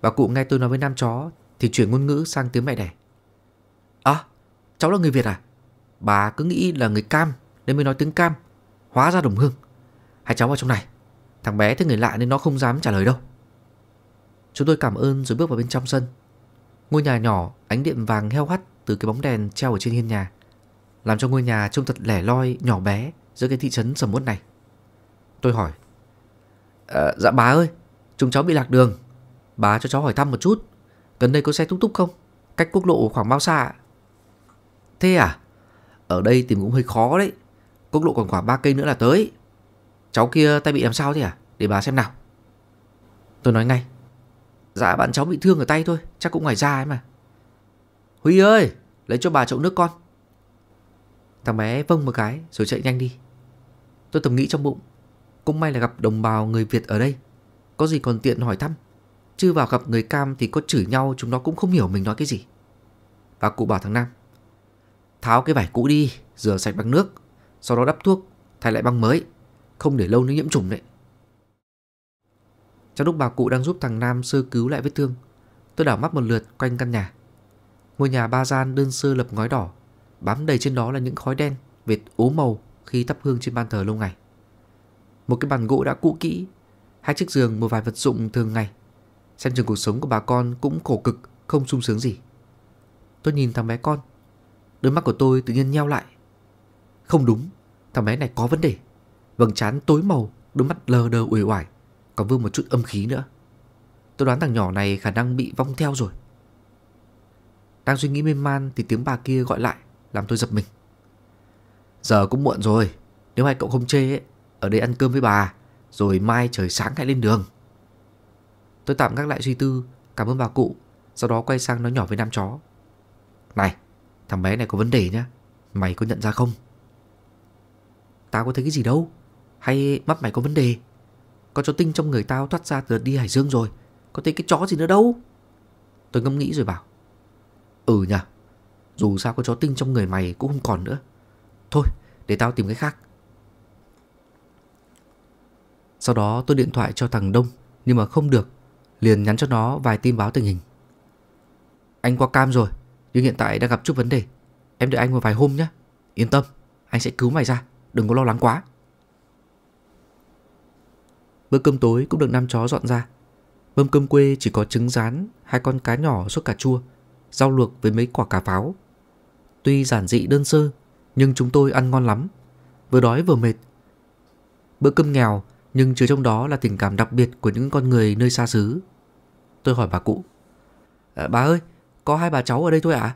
Bà cụ nghe tôi nói với nam chó Thì chuyển ngôn ngữ sang tiếng mẹ đẻ À cháu là người Việt à Bà cứ nghĩ là người cam Nên mới nói tiếng cam Hóa ra đồng hương Hai cháu vào trong này Thằng bé thấy người lạ nên nó không dám trả lời đâu Chúng tôi cảm ơn rồi bước vào bên trong sân. Ngôi nhà nhỏ, ánh điện vàng heo hắt từ cái bóng đèn treo ở trên hiên nhà, làm cho ngôi nhà trông thật lẻ loi, nhỏ bé giữa cái thị trấn sầm uất này. Tôi hỏi, à, dạ bà ơi, chúng cháu bị lạc đường, bà cho cháu hỏi thăm một chút, gần đây có xe túc túc không? Cách quốc lộ khoảng bao xa Thế à? Ở đây tìm cũng hơi khó đấy, quốc lộ còn khoảng 3 cây nữa là tới. Cháu kia tay bị làm sao thế à? Để bà xem nào. Tôi nói ngay, Dạ bạn cháu bị thương ở tay thôi Chắc cũng ngoài da ấy mà Huy ơi lấy cho bà chậu nước con Thằng bé vâng một cái rồi chạy nhanh đi Tôi thầm nghĩ trong bụng Cũng may là gặp đồng bào người Việt ở đây Có gì còn tiện hỏi thăm Chứ vào gặp người cam thì có chửi nhau Chúng nó cũng không hiểu mình nói cái gì Và cụ bảo thằng Nam Tháo cái vải cũ đi Rửa sạch bằng nước Sau đó đắp thuốc Thay lại băng mới Không để lâu nó nhiễm trùng đấy trong lúc bà cụ đang giúp thằng Nam sơ cứu lại vết thương, tôi đảo mắt một lượt quanh căn nhà. Ngôi nhà ba gian đơn sơ lập ngói đỏ, bám đầy trên đó là những khói đen, vệt ố màu khi thắp hương trên ban thờ lâu ngày. Một cái bàn gỗ đã cũ kỹ, hai chiếc giường một vài vật dụng thường ngày. Xem chừng cuộc sống của bà con cũng khổ cực, không sung sướng gì. Tôi nhìn thằng bé con, đôi mắt của tôi tự nhiên nheo lại. Không đúng, thằng bé này có vấn đề. Vầng trán tối màu, đôi mắt lờ đờ uể oải, còn vương một chút âm khí nữa Tôi đoán thằng nhỏ này khả năng bị vong theo rồi Đang suy nghĩ mê man Thì tiếng bà kia gọi lại Làm tôi giật mình Giờ cũng muộn rồi Nếu hai cậu không chê Ở đây ăn cơm với bà Rồi mai trời sáng hãy lên đường Tôi tạm gác lại suy tư Cảm ơn bà cụ Sau đó quay sang nói nhỏ với nam chó Này Thằng bé này có vấn đề nhá Mày có nhận ra không Tao có thấy cái gì đâu Hay mắt mày có vấn đề con chó tinh trong người tao thoát ra từ đi Hải Dương rồi Có thấy cái chó gì nữa đâu Tôi ngẫm nghĩ rồi bảo Ừ nhỉ Dù sao con chó tinh trong người mày cũng không còn nữa Thôi để tao tìm cái khác Sau đó tôi điện thoại cho thằng Đông Nhưng mà không được Liền nhắn cho nó vài tin báo tình hình Anh qua cam rồi Nhưng hiện tại đang gặp chút vấn đề Em đợi anh một vài hôm nhé Yên tâm Anh sẽ cứu mày ra Đừng có lo lắng quá Bữa cơm tối cũng được năm chó dọn ra. Mâm cơm quê chỉ có trứng rán, hai con cá nhỏ sốt cà chua, rau luộc với mấy quả cà pháo. Tuy giản dị đơn sơ, nhưng chúng tôi ăn ngon lắm, vừa đói vừa mệt. Bữa cơm nghèo nhưng chứa trong đó là tình cảm đặc biệt của những con người nơi xa xứ. Tôi hỏi bà cụ, à, bà ơi, có hai bà cháu ở đây thôi ạ? À?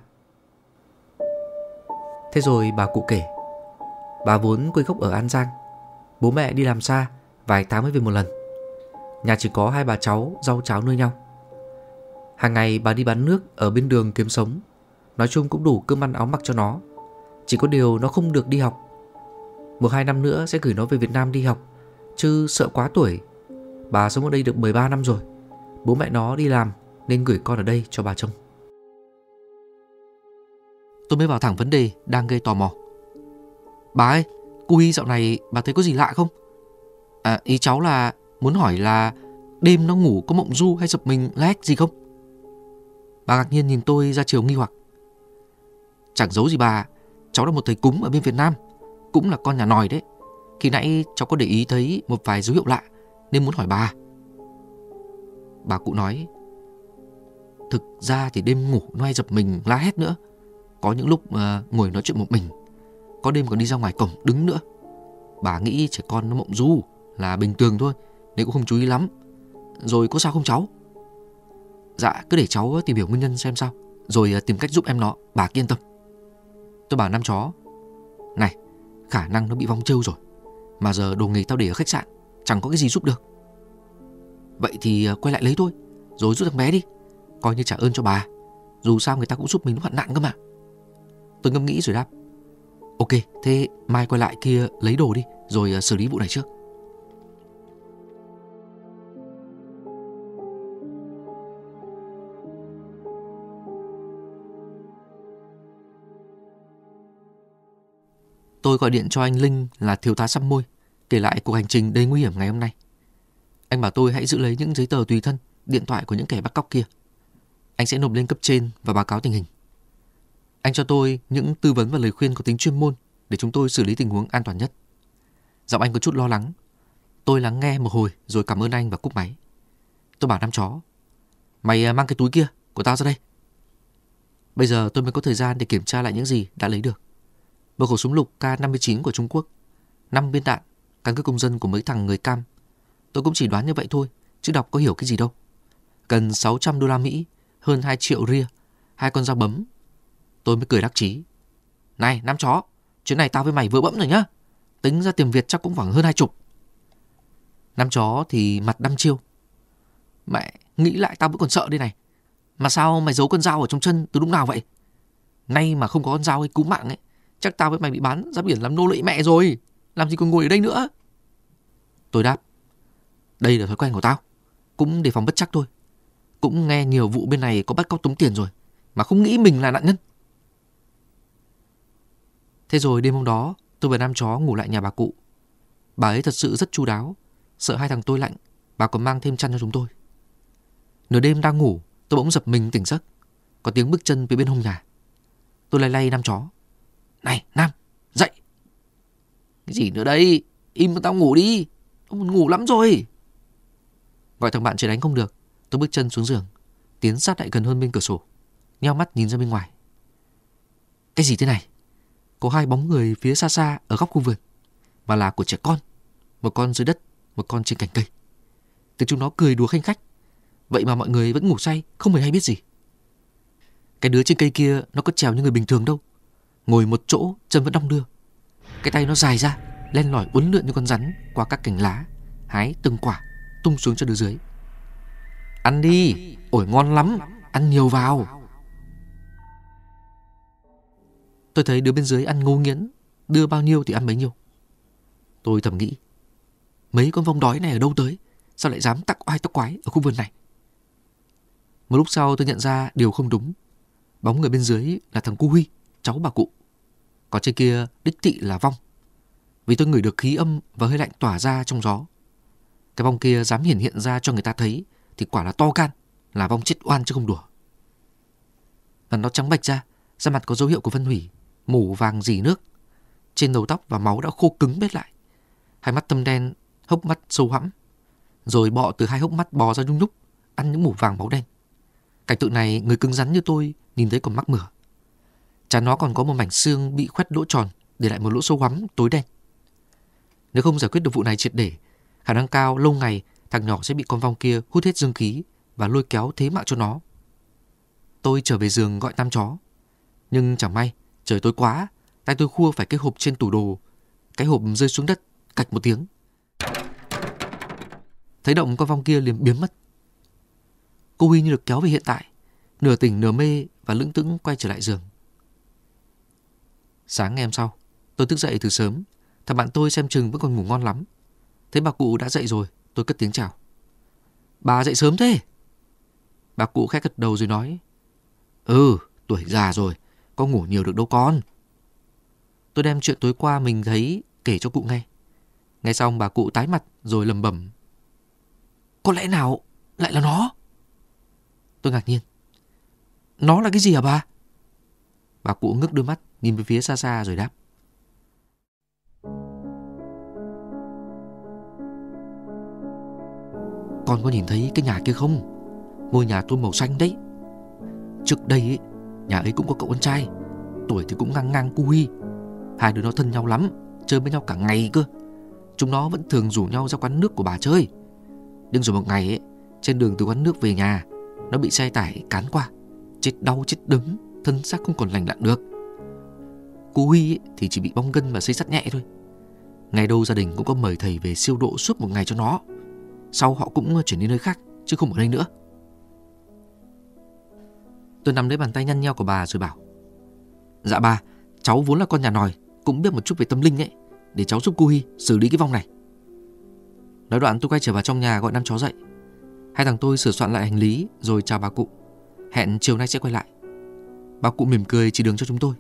Thế rồi bà cụ kể, bà vốn quê gốc ở An Giang, bố mẹ đi làm xa, vài tháng mới về một lần. Nhà chỉ có hai bà cháu, rau cháo nuôi nhau. Hàng ngày bà đi bán nước ở bên đường kiếm sống, nói chung cũng đủ cơm ăn áo mặc cho nó. Chỉ có điều nó không được đi học. Một hai năm nữa sẽ gửi nó về Việt Nam đi học, chứ sợ quá tuổi. Bà sống ở đây được 13 năm rồi, bố mẹ nó đi làm nên gửi con ở đây cho bà trông. Tôi mới vào thẳng vấn đề đang gây tò mò. Bà ơi, cô Hy dạo này bà thấy có gì lạ không? À, ý cháu là muốn hỏi là đêm nó ngủ có mộng du hay giật mình lách gì không? Bà ngạc nhiên nhìn tôi ra chiều nghi hoặc. Chẳng giấu gì bà, cháu là một thầy cúng ở bên Việt Nam, cũng là con nhà nòi đấy. Khi nãy cháu có để ý thấy một vài dấu hiệu lạ nên muốn hỏi bà. Bà cụ nói, thực ra thì đêm ngủ nó hay dập mình la hét nữa. Có những lúc mà ngồi nói chuyện một mình, có đêm còn đi ra ngoài cổng đứng nữa. Bà nghĩ trẻ con nó mộng du, là bình thường thôi Nên cũng không chú ý lắm Rồi có sao không cháu Dạ cứ để cháu ờ, tìm hiểu nguyên nhân xem sao Rồi ờ, tìm cách giúp em nó Bà yên tâm Tôi bảo năm chó Này khả năng nó bị vong trêu rồi Mà giờ đồ nghề tao để ở khách sạn Chẳng có cái gì giúp được Vậy thì ờ, quay lại lấy thôi Rồi giúp thằng bé đi Coi như trả ơn cho bà Dù sao người ta cũng giúp mình lúc hoạn nạn cơ mà Tôi ngâm nghĩ rồi đáp Ok thế mai quay lại kia lấy đồ đi Rồi xử lý vụ này trước Tôi gọi điện cho anh Linh là thiếu tá xăm môi, kể lại cuộc hành trình đầy nguy hiểm ngày hôm nay. Anh bảo tôi hãy giữ lấy những giấy tờ tùy thân, điện thoại của những kẻ bắt cóc kia. Anh sẽ nộp lên cấp trên và báo cáo tình hình. Anh cho tôi những tư vấn và lời khuyên có tính chuyên môn để chúng tôi xử lý tình huống an toàn nhất. Giọng anh có chút lo lắng. Tôi lắng nghe một hồi rồi cảm ơn anh và cúp máy. Tôi bảo năm chó. Mày à, mang cái túi kia của tao ra đây. Bây giờ tôi mới có thời gian để kiểm tra lại những gì đã lấy được và khẩu súng lục K-59 của Trung Quốc, 5 viên đạn, căn cước công dân của mấy thằng người cam. Tôi cũng chỉ đoán như vậy thôi, chứ đọc có hiểu cái gì đâu. Gần 600 đô la Mỹ, hơn 2 triệu ria, hai con dao bấm. Tôi mới cười đắc chí. Này, nam chó, chuyến này tao với mày vừa bẫm rồi nhá. Tính ra tiền Việt chắc cũng khoảng hơn hai chục. Nam chó thì mặt đăm chiêu. Mẹ, nghĩ lại tao vẫn còn sợ đây này. Mà sao mày giấu con dao ở trong chân từ lúc nào vậy? Nay mà không có con dao ấy cứu mạng ấy chắc tao với mày bị bán ra biển làm nô lệ mẹ rồi. Làm gì còn ngồi ở đây nữa. Tôi đáp. Đây là thói quen của tao. Cũng để phòng bất chắc thôi. Cũng nghe nhiều vụ bên này có bắt cóc tống tiền rồi. Mà không nghĩ mình là nạn nhân. Thế rồi đêm hôm đó tôi và nam chó ngủ lại nhà bà cụ. Bà ấy thật sự rất chu đáo. Sợ hai thằng tôi lạnh. Bà còn mang thêm chăn cho chúng tôi. Nửa đêm đang ngủ Tôi bỗng dập mình tỉnh giấc Có tiếng bước chân phía bên hông nhà Tôi lay lay nam chó này Nam dậy Cái gì nữa đây Im mà tao ngủ đi Ông ngủ lắm rồi Gọi thằng bạn chơi đánh không được Tôi bước chân xuống giường Tiến sát lại gần hơn bên cửa sổ Nheo mắt nhìn ra bên ngoài Cái gì thế này Có hai bóng người phía xa xa ở góc khu vườn Mà là của trẻ con Một con dưới đất Một con trên cành cây từ chúng nó cười đùa khanh khách Vậy mà mọi người vẫn ngủ say Không hề hay biết gì Cái đứa trên cây kia Nó có trèo như người bình thường đâu Ngồi một chỗ chân vẫn đong đưa Cái tay nó dài ra Len lỏi uốn lượn như con rắn Qua các cành lá Hái từng quả Tung xuống cho đứa dưới Ăn đi Ổi ngon lắm Ăn nhiều vào Tôi thấy đứa bên dưới ăn ngô nghiến Đưa bao nhiêu thì ăn bấy nhiêu Tôi thầm nghĩ Mấy con vong đói này ở đâu tới Sao lại dám tắc oai tắc quái ở khu vườn này Một lúc sau tôi nhận ra điều không đúng Bóng người bên dưới là thằng Cu Huy cháu bà cụ. Còn trên kia đích thị là vong. Vì tôi ngửi được khí âm và hơi lạnh tỏa ra trong gió. Cái vong kia dám hiển hiện ra cho người ta thấy thì quả là to can, là vong chết oan chứ không đùa. Lần nó trắng bạch ra, da mặt có dấu hiệu của phân hủy, mủ vàng dì nước. Trên đầu tóc và máu đã khô cứng bết lại. Hai mắt tâm đen, hốc mắt sâu hẳm. Rồi bọ từ hai hốc mắt bò ra nhung nhúc, ăn những mủ vàng máu đen. Cảnh tượng này người cứng rắn như tôi nhìn thấy còn mắc mửa. Chán nó còn có một mảnh xương bị khoét lỗ tròn, để lại một lỗ sâu hoắm tối đen. Nếu không giải quyết được vụ này triệt để, khả năng cao lâu ngày thằng nhỏ sẽ bị con vong kia hút hết dương khí và lôi kéo thế mạng cho nó. Tôi trở về giường gọi tam chó. Nhưng chẳng may, trời tối quá, tay tôi khua phải cái hộp trên tủ đồ. Cái hộp rơi xuống đất, cạch một tiếng. Thấy động con vong kia liền biến mất. Cô Huy như được kéo về hiện tại, nửa tỉnh nửa mê và lững tững quay trở lại giường. Sáng ngày hôm sau, tôi thức dậy từ sớm. Thằng bạn tôi xem chừng vẫn còn ngủ ngon lắm. Thấy bà cụ đã dậy rồi, tôi cất tiếng chào. Bà dậy sớm thế? Bà cụ khẽ gật đầu rồi nói. Ừ, tuổi già rồi, có ngủ nhiều được đâu con. Tôi đem chuyện tối qua mình thấy kể cho cụ nghe. Nghe xong bà cụ tái mặt rồi lầm bẩm. Có lẽ nào lại là nó? Tôi ngạc nhiên. Nó là cái gì hả bà? Bà cụ ngước đôi mắt nhìn về phía xa xa rồi đáp. Con có nhìn thấy cái nhà kia không? Ngôi nhà tôi màu xanh đấy. Trước đây nhà ấy cũng có cậu con trai, tuổi thì cũng ngang ngang cu huy. Hai đứa nó thân nhau lắm, chơi với nhau cả ngày cơ. Chúng nó vẫn thường rủ nhau ra quán nước của bà chơi. Nhưng rồi một ngày ấy, trên đường từ quán nước về nhà, nó bị xe tải cán qua, chết đau chết đứng, thân xác không còn lành lặn được. Cú Huy ấy, thì chỉ bị bong gân và xây sắt nhẹ thôi Ngày đâu gia đình cũng có mời thầy về siêu độ suốt một ngày cho nó Sau họ cũng ờ, chuyển đi nơi khác Chứ không ở đây nữa Tôi nắm lấy bàn tay nhăn nheo của bà rồi bảo Dạ bà Cháu vốn là con nhà nòi Cũng biết một chút về tâm linh ấy Để cháu giúp cô huy xử lý cái vong này Nói đoạn tôi quay trở vào trong nhà gọi năm chó dậy Hai thằng tôi sửa soạn lại hành lý Rồi chào bà cụ Hẹn chiều nay sẽ quay lại Bà cụ mỉm cười chỉ đường cho chúng tôi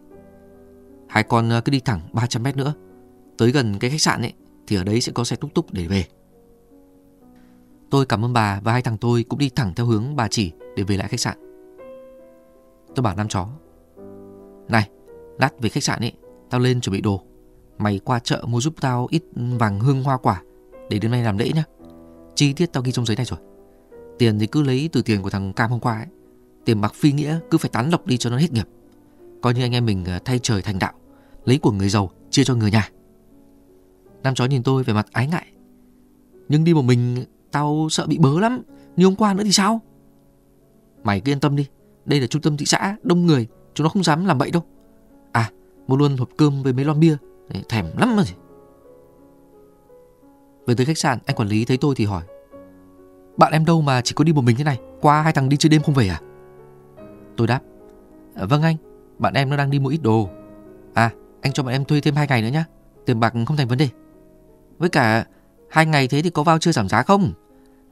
Hai con ờ, cứ đi thẳng 300 mét nữa Tới gần cái khách sạn ấy Thì ở đấy sẽ có xe túc túc để về Tôi cảm ơn bà và hai thằng tôi cũng đi thẳng theo hướng bà chỉ để về lại khách sạn. Tôi bảo năm chó. Này, lát về khách sạn ấy, tao lên chuẩn bị đồ. Mày qua chợ mua giúp tao ít vàng hương hoa quả để đến nay làm lễ nhá. Chi tiết tao ghi trong giấy này rồi. Tiền thì cứ lấy từ tiền của thằng Cam hôm qua ấy. Tiền bạc phi nghĩa cứ phải tán lọc đi cho nó hết nghiệp coi như anh em mình ờ, thay trời thành đạo lấy của người giàu chia cho người nhà nam chó nhìn tôi về mặt ái ngại nhưng đi một mình tao sợ bị bớ lắm như hôm qua nữa thì sao mày cứ yên tâm đi đây là trung tâm thị xã đông người chúng nó không dám làm bậy đâu à mua luôn hộp cơm với mấy lon bia thèm lắm mà về tới khách sạn anh quản lý thấy tôi thì hỏi bạn em đâu mà chỉ có đi một mình thế này qua hai thằng đi chơi đêm không về à tôi đáp ờ, Vâng anh, bạn em nó đang đi mua ít đồ À anh cho bạn em thuê thêm hai ngày nữa nhé Tiền bạc không thành vấn đề Với cả hai ngày thế thì có vào chưa giảm giá không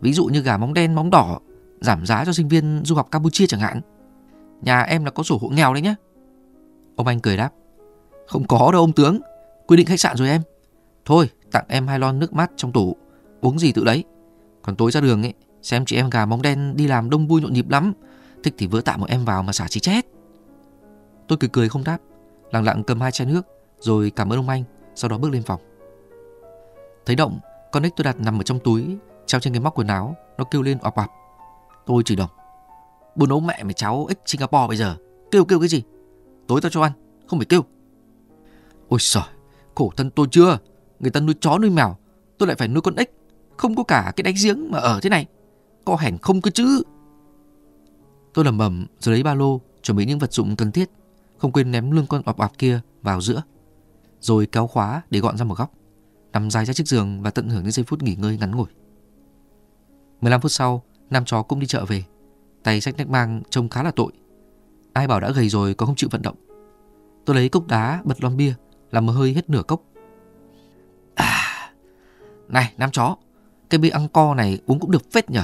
Ví dụ như gà móng đen móng đỏ Giảm giá cho sinh viên du học Campuchia chẳng hạn Nhà em là có sổ hộ nghèo đấy nhé Ông anh cười đáp Không có đâu ông tướng Quy định khách sạn rồi em Thôi tặng em hai lon nước mát trong tủ Uống gì tự đấy Còn tối ra đường ấy Xem chị em gà móng đen đi làm đông vui nhộn nhịp lắm Thích thì vỡ tạm một em vào mà xả chí chết Tôi cười cười không đáp, lặng lặng cầm hai chai nước, rồi cảm ơn ông anh, sau đó bước lên phòng. Thấy động, con nick tôi đặt nằm ở trong túi, treo trên cái móc quần áo, nó kêu lên ọp oạp. Tôi chửi đồng. Bố nấu mẹ mày cháu ếch Singapore bây giờ, kêu kêu cái gì? Tối tao cho ăn, không phải kêu. Ôi trời, khổ thân tôi chưa, người ta nuôi chó nuôi mèo, tôi lại phải nuôi con ếch, không có cả cái đánh giếng mà ở thế này. Có hẻn không cơ chứ. Tôi lầm bầm rồi lấy ba lô, chuẩn bị những vật dụng cần thiết không quên ném lưng con ọp ọp kia vào giữa, rồi kéo khóa để gọn ra một góc, nằm dài ra chiếc giường và tận hưởng những giây phút nghỉ ngơi ngắn ngủi. 15 phút sau, nam chó cũng đi chợ về, tay sách nách mang trông khá là tội. Ai bảo đã gầy rồi có không chịu vận động. Tôi lấy cốc đá bật lon bia, làm hơi hết nửa cốc. À, này, nam chó, cái bia ăn co này uống cũng được phết nhở.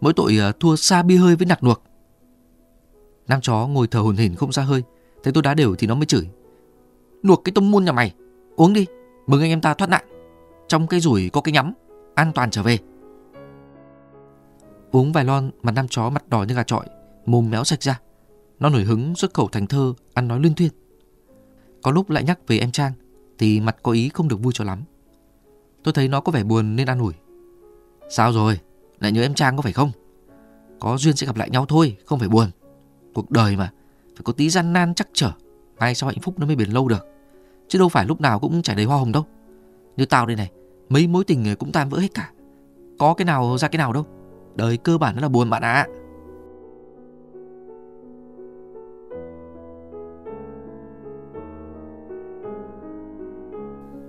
Mỗi tội ờ, thua xa bia hơi với nạc nuộc. Nam chó ngồi thở hồn hển không ra hơi, Thấy tôi đá đều thì nó mới chửi Luộc cái tôm muôn nhà mày Uống đi Mừng anh em ta thoát nạn Trong cái rủi có cái nhắm An toàn trở về Uống vài lon mà nam chó mặt đỏ như gà trọi Mồm méo sạch ra Nó nổi hứng xuất khẩu thành thơ Ăn nói luyên thuyên Có lúc lại nhắc về em Trang Thì mặt có ý không được vui cho lắm Tôi thấy nó có vẻ buồn nên an ủi Sao rồi Lại nhớ em Trang có phải không Có duyên sẽ gặp lại nhau thôi Không phải buồn Cuộc đời mà phải có tí gian nan chắc trở mai sau hạnh phúc nó mới bền lâu được chứ đâu phải lúc nào cũng chảy đầy hoa hồng đâu như tao đây này mấy mối tình cũng tan vỡ hết cả có cái nào ra cái nào đâu đời cơ bản nó là buồn bạn ạ à.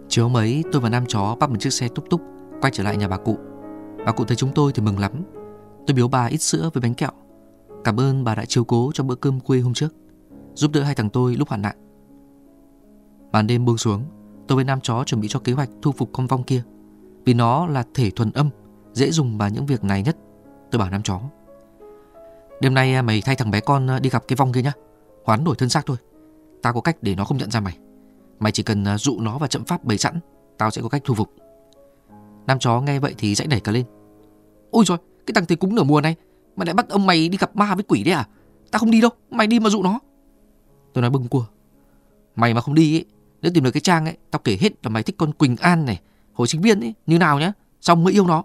Chiều mấy tôi và nam chó bắt một chiếc xe túc túc Quay trở lại nhà bà cụ Bà cụ thấy chúng tôi thì mừng lắm Tôi biếu bà ít sữa với bánh kẹo Cảm ơn bà đã chiếu cố cho bữa cơm quê hôm trước Giúp đỡ hai thằng tôi lúc hoạn nạn Màn đêm buông xuống Tôi với nam chó chuẩn bị cho kế hoạch thu phục con vong kia Vì nó là thể thuần âm Dễ dùng vào những việc này nhất Tôi bảo nam chó Đêm nay à, mày thay thằng bé con à, đi gặp cái vong kia nhá Hoán đổi thân xác thôi Tao có cách để nó không nhận ra mày Mày chỉ cần à, dụ nó và chậm pháp bày sẵn Tao sẽ có cách thu phục Nam chó nghe vậy thì dãy nảy cả lên Ôi trời, cái thằng thầy cúng nửa mùa này mà lại bắt ông mày đi gặp ma với quỷ đấy à Tao không đi đâu Mày đi mà dụ nó Tôi nói bưng cua Mày mà không đi ấy Nếu tìm được cái trang ấy Tao kể hết là mày thích con Quỳnh An này Hồi sinh viên ấy Như nào nhá Xong mới yêu nó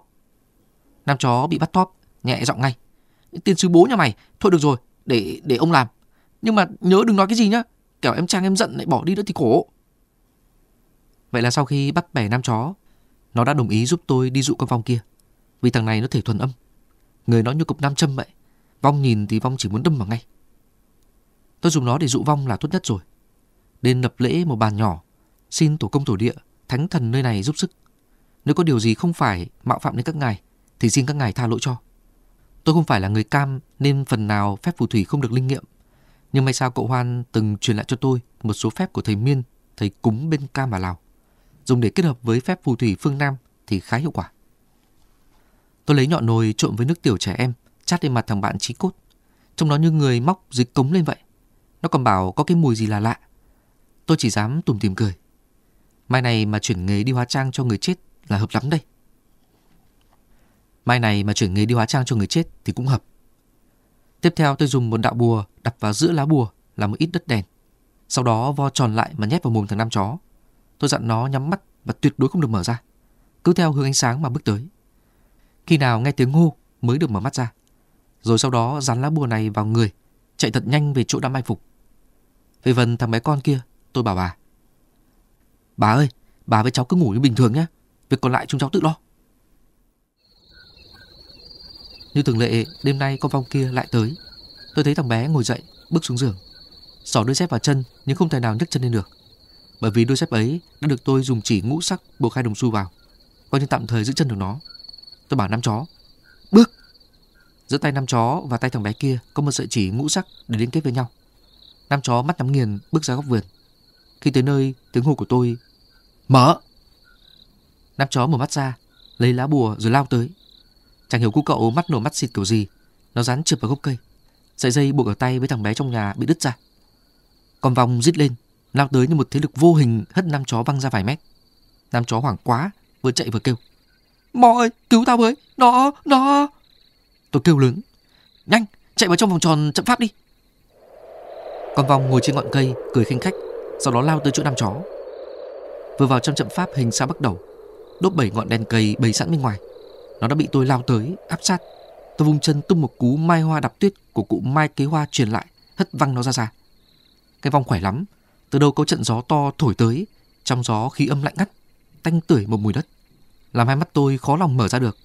Nam chó bị bắt thóp Nhẹ giọng ngay Tiên sư bố nhà mày Thôi được rồi Để để ông làm Nhưng mà nhớ đừng nói cái gì nhá Kẻo em Trang em giận lại bỏ đi nữa thì khổ Vậy là sau khi bắt bẻ nam chó Nó đã đồng ý giúp tôi đi dụ con phong kia Vì thằng này nó thể thuần âm Người nó như cục nam châm vậy Vong nhìn thì Vong chỉ muốn đâm vào ngay Tôi dùng nó để dụ Vong là tốt nhất rồi Nên lập lễ một bàn nhỏ Xin tổ công tổ địa Thánh thần nơi này giúp sức Nếu có điều gì không phải mạo phạm đến các ngài Thì xin các ngài tha lỗi cho Tôi không phải là người cam Nên phần nào phép phù thủy không được linh nghiệm Nhưng may sao cậu Hoan từng truyền lại cho tôi Một số phép của thầy Miên Thầy cúng bên cam và Lào Dùng để kết hợp với phép phù thủy phương Nam Thì khá hiệu quả Tôi lấy nhọn nồi trộn với nước tiểu trẻ em, chát lên mặt thằng bạn trí cốt. Trông nó như người móc dịch cống lên vậy. Nó còn bảo có cái mùi gì là lạ. Tôi chỉ dám tủm tìm cười. Mai này mà chuyển nghề đi hóa trang cho người chết là hợp lắm đây. Mai này mà chuyển nghề đi hóa trang cho người chết thì cũng hợp. Tiếp theo tôi dùng một đạo bùa đập vào giữa lá bùa là một ít đất đèn. Sau đó vo tròn lại mà nhét vào mồm thằng nam chó. Tôi dặn nó nhắm mắt và tuyệt đối không được mở ra. Cứ theo hướng ánh sáng mà bước tới khi nào nghe tiếng hô mới được mở mắt ra. Rồi sau đó dán lá bùa này vào người, chạy thật nhanh về chỗ đám mai phục. Về phần thằng bé con kia, tôi bảo bà. Bà ơi, bà với cháu cứ ngủ như bình thường nhé, việc còn lại chúng cháu tự lo. Như thường lệ, đêm nay con vong kia lại tới. Tôi thấy thằng bé ngồi dậy, bước xuống giường. Sỏ đôi dép vào chân nhưng không thể nào nhấc chân lên được. Bởi vì đôi dép ấy đã được tôi dùng chỉ ngũ sắc buộc hai đồng xu vào, coi như tạm thời giữ chân được nó. Tôi bảo năm chó Bước Giữa tay năm chó và tay thằng bé kia Có một sợi chỉ ngũ sắc để liên kết với nhau Năm chó mắt nhắm nghiền bước ra góc vườn Khi tới nơi tiếng hô của tôi Mở Năm chó mở mắt ra Lấy lá bùa rồi lao tới Chẳng hiểu cu cậu mắt nổ mắt xịt kiểu gì Nó dán trượt vào gốc cây Sợi dây buộc ở tay với thằng bé trong nhà bị đứt ra Còn vòng rít lên Lao tới như một thế lực vô hình hất năm chó văng ra vài mét năm chó hoảng quá, vừa chạy vừa kêu. Mò ơi, cứu tao với. Nó, nó... Tôi kêu lớn. Nhanh, chạy vào trong vòng tròn trận pháp đi. Con vòng ngồi trên ngọn cây, cười khinh khách, sau đó lao tới chỗ nam chó. Vừa vào trong trận pháp hình sao bắt đầu, đốt bảy ngọn đèn cây bày sẵn bên ngoài. Nó đã bị tôi lao tới, áp sát. Tôi vung chân tung một cú mai hoa đạp tuyết của cụ Mai Kế Hoa truyền lại, hất văng nó ra xa. Cái vòng khỏe lắm, từ đâu có trận gió to thổi tới, trong gió khí âm lạnh ngắt, tanh tưởi một mùi đất làm hai mắt tôi khó lòng mở ra được.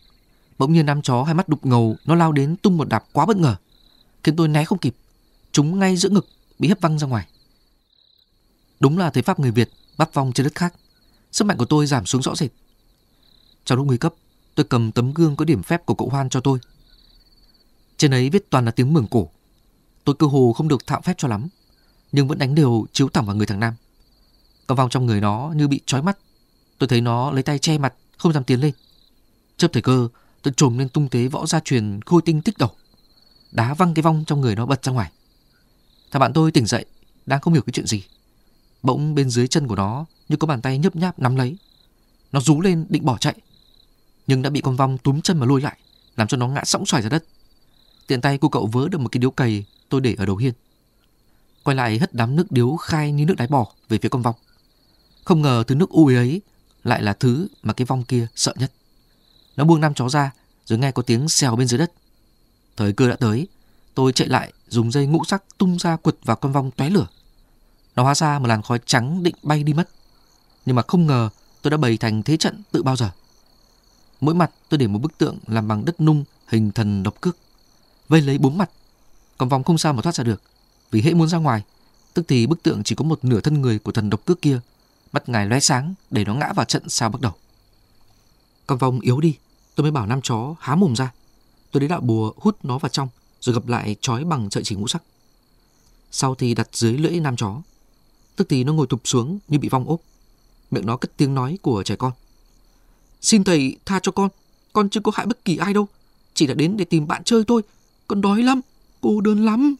Bỗng nhiên nam chó hai mắt đục ngầu nó lao đến tung một đạp quá bất ngờ, khiến tôi né không kịp, chúng ngay giữa ngực bị hấp văng ra ngoài. Đúng là thế pháp người Việt bắt vong trên đất khác, sức mạnh của tôi giảm xuống rõ rệt. Trong lúc nguy cấp, tôi cầm tấm gương có điểm phép của cậu Hoan cho tôi. Trên ấy viết toàn là tiếng mường cổ. Tôi cơ hồ không được thạo phép cho lắm, nhưng vẫn đánh đều chiếu thẳng vào người thằng Nam. Còn vòng trong người nó như bị trói mắt. Tôi thấy nó lấy tay che mặt không dám tiến lên. Chớp thời cơ, tôi trồm lên tung tế võ gia truyền khôi tinh tích đầu. Đá văng cái vong trong người nó bật ra ngoài. Thằng bạn tôi tỉnh dậy, đang không hiểu cái chuyện gì. Bỗng bên dưới chân của nó như có bàn tay nhấp nháp nắm lấy. Nó rú lên định bỏ chạy. Nhưng đã bị con vong túm chân mà lôi lại, làm cho nó ngã sõng xoài ra đất. Tiện tay cô cậu vớ được một cái điếu cày tôi để ở đầu hiên. Quay lại hất đám nước điếu khai như nước đáy bò về phía con vong. Không ngờ thứ nước u ấy lại là thứ mà cái vong kia sợ nhất. Nó buông năm chó ra, rồi nghe có tiếng xèo bên dưới đất. Thời cơ đã tới, tôi chạy lại dùng dây ngũ sắc tung ra quật vào con vong tóe lửa. Nó hóa ra một làn khói trắng định bay đi mất. Nhưng mà không ngờ tôi đã bày thành thế trận tự bao giờ. Mỗi mặt tôi để một bức tượng làm bằng đất nung hình thần độc cước. Vây lấy bốn mặt, còn vong không sao mà thoát ra được. Vì hễ muốn ra ngoài, tức thì bức tượng chỉ có một nửa thân người của thần độc cước kia mắt ngài lóe sáng để nó ngã vào trận sao bắt đầu. Con vong yếu đi, tôi mới bảo nam chó há mồm ra. Tôi đến đạo bùa hút nó vào trong, rồi gặp lại trói bằng sợi chỉ ngũ sắc. Sau thì đặt dưới lưỡi nam chó. Tức thì nó ngồi thụp xuống như bị vong ốp. Miệng nó cất tiếng nói của trẻ con. Xin thầy tha cho con, con chưa có hại bất kỳ ai đâu. Chỉ đã đến để tìm bạn chơi thôi. Con đói lắm, cô đơn lắm.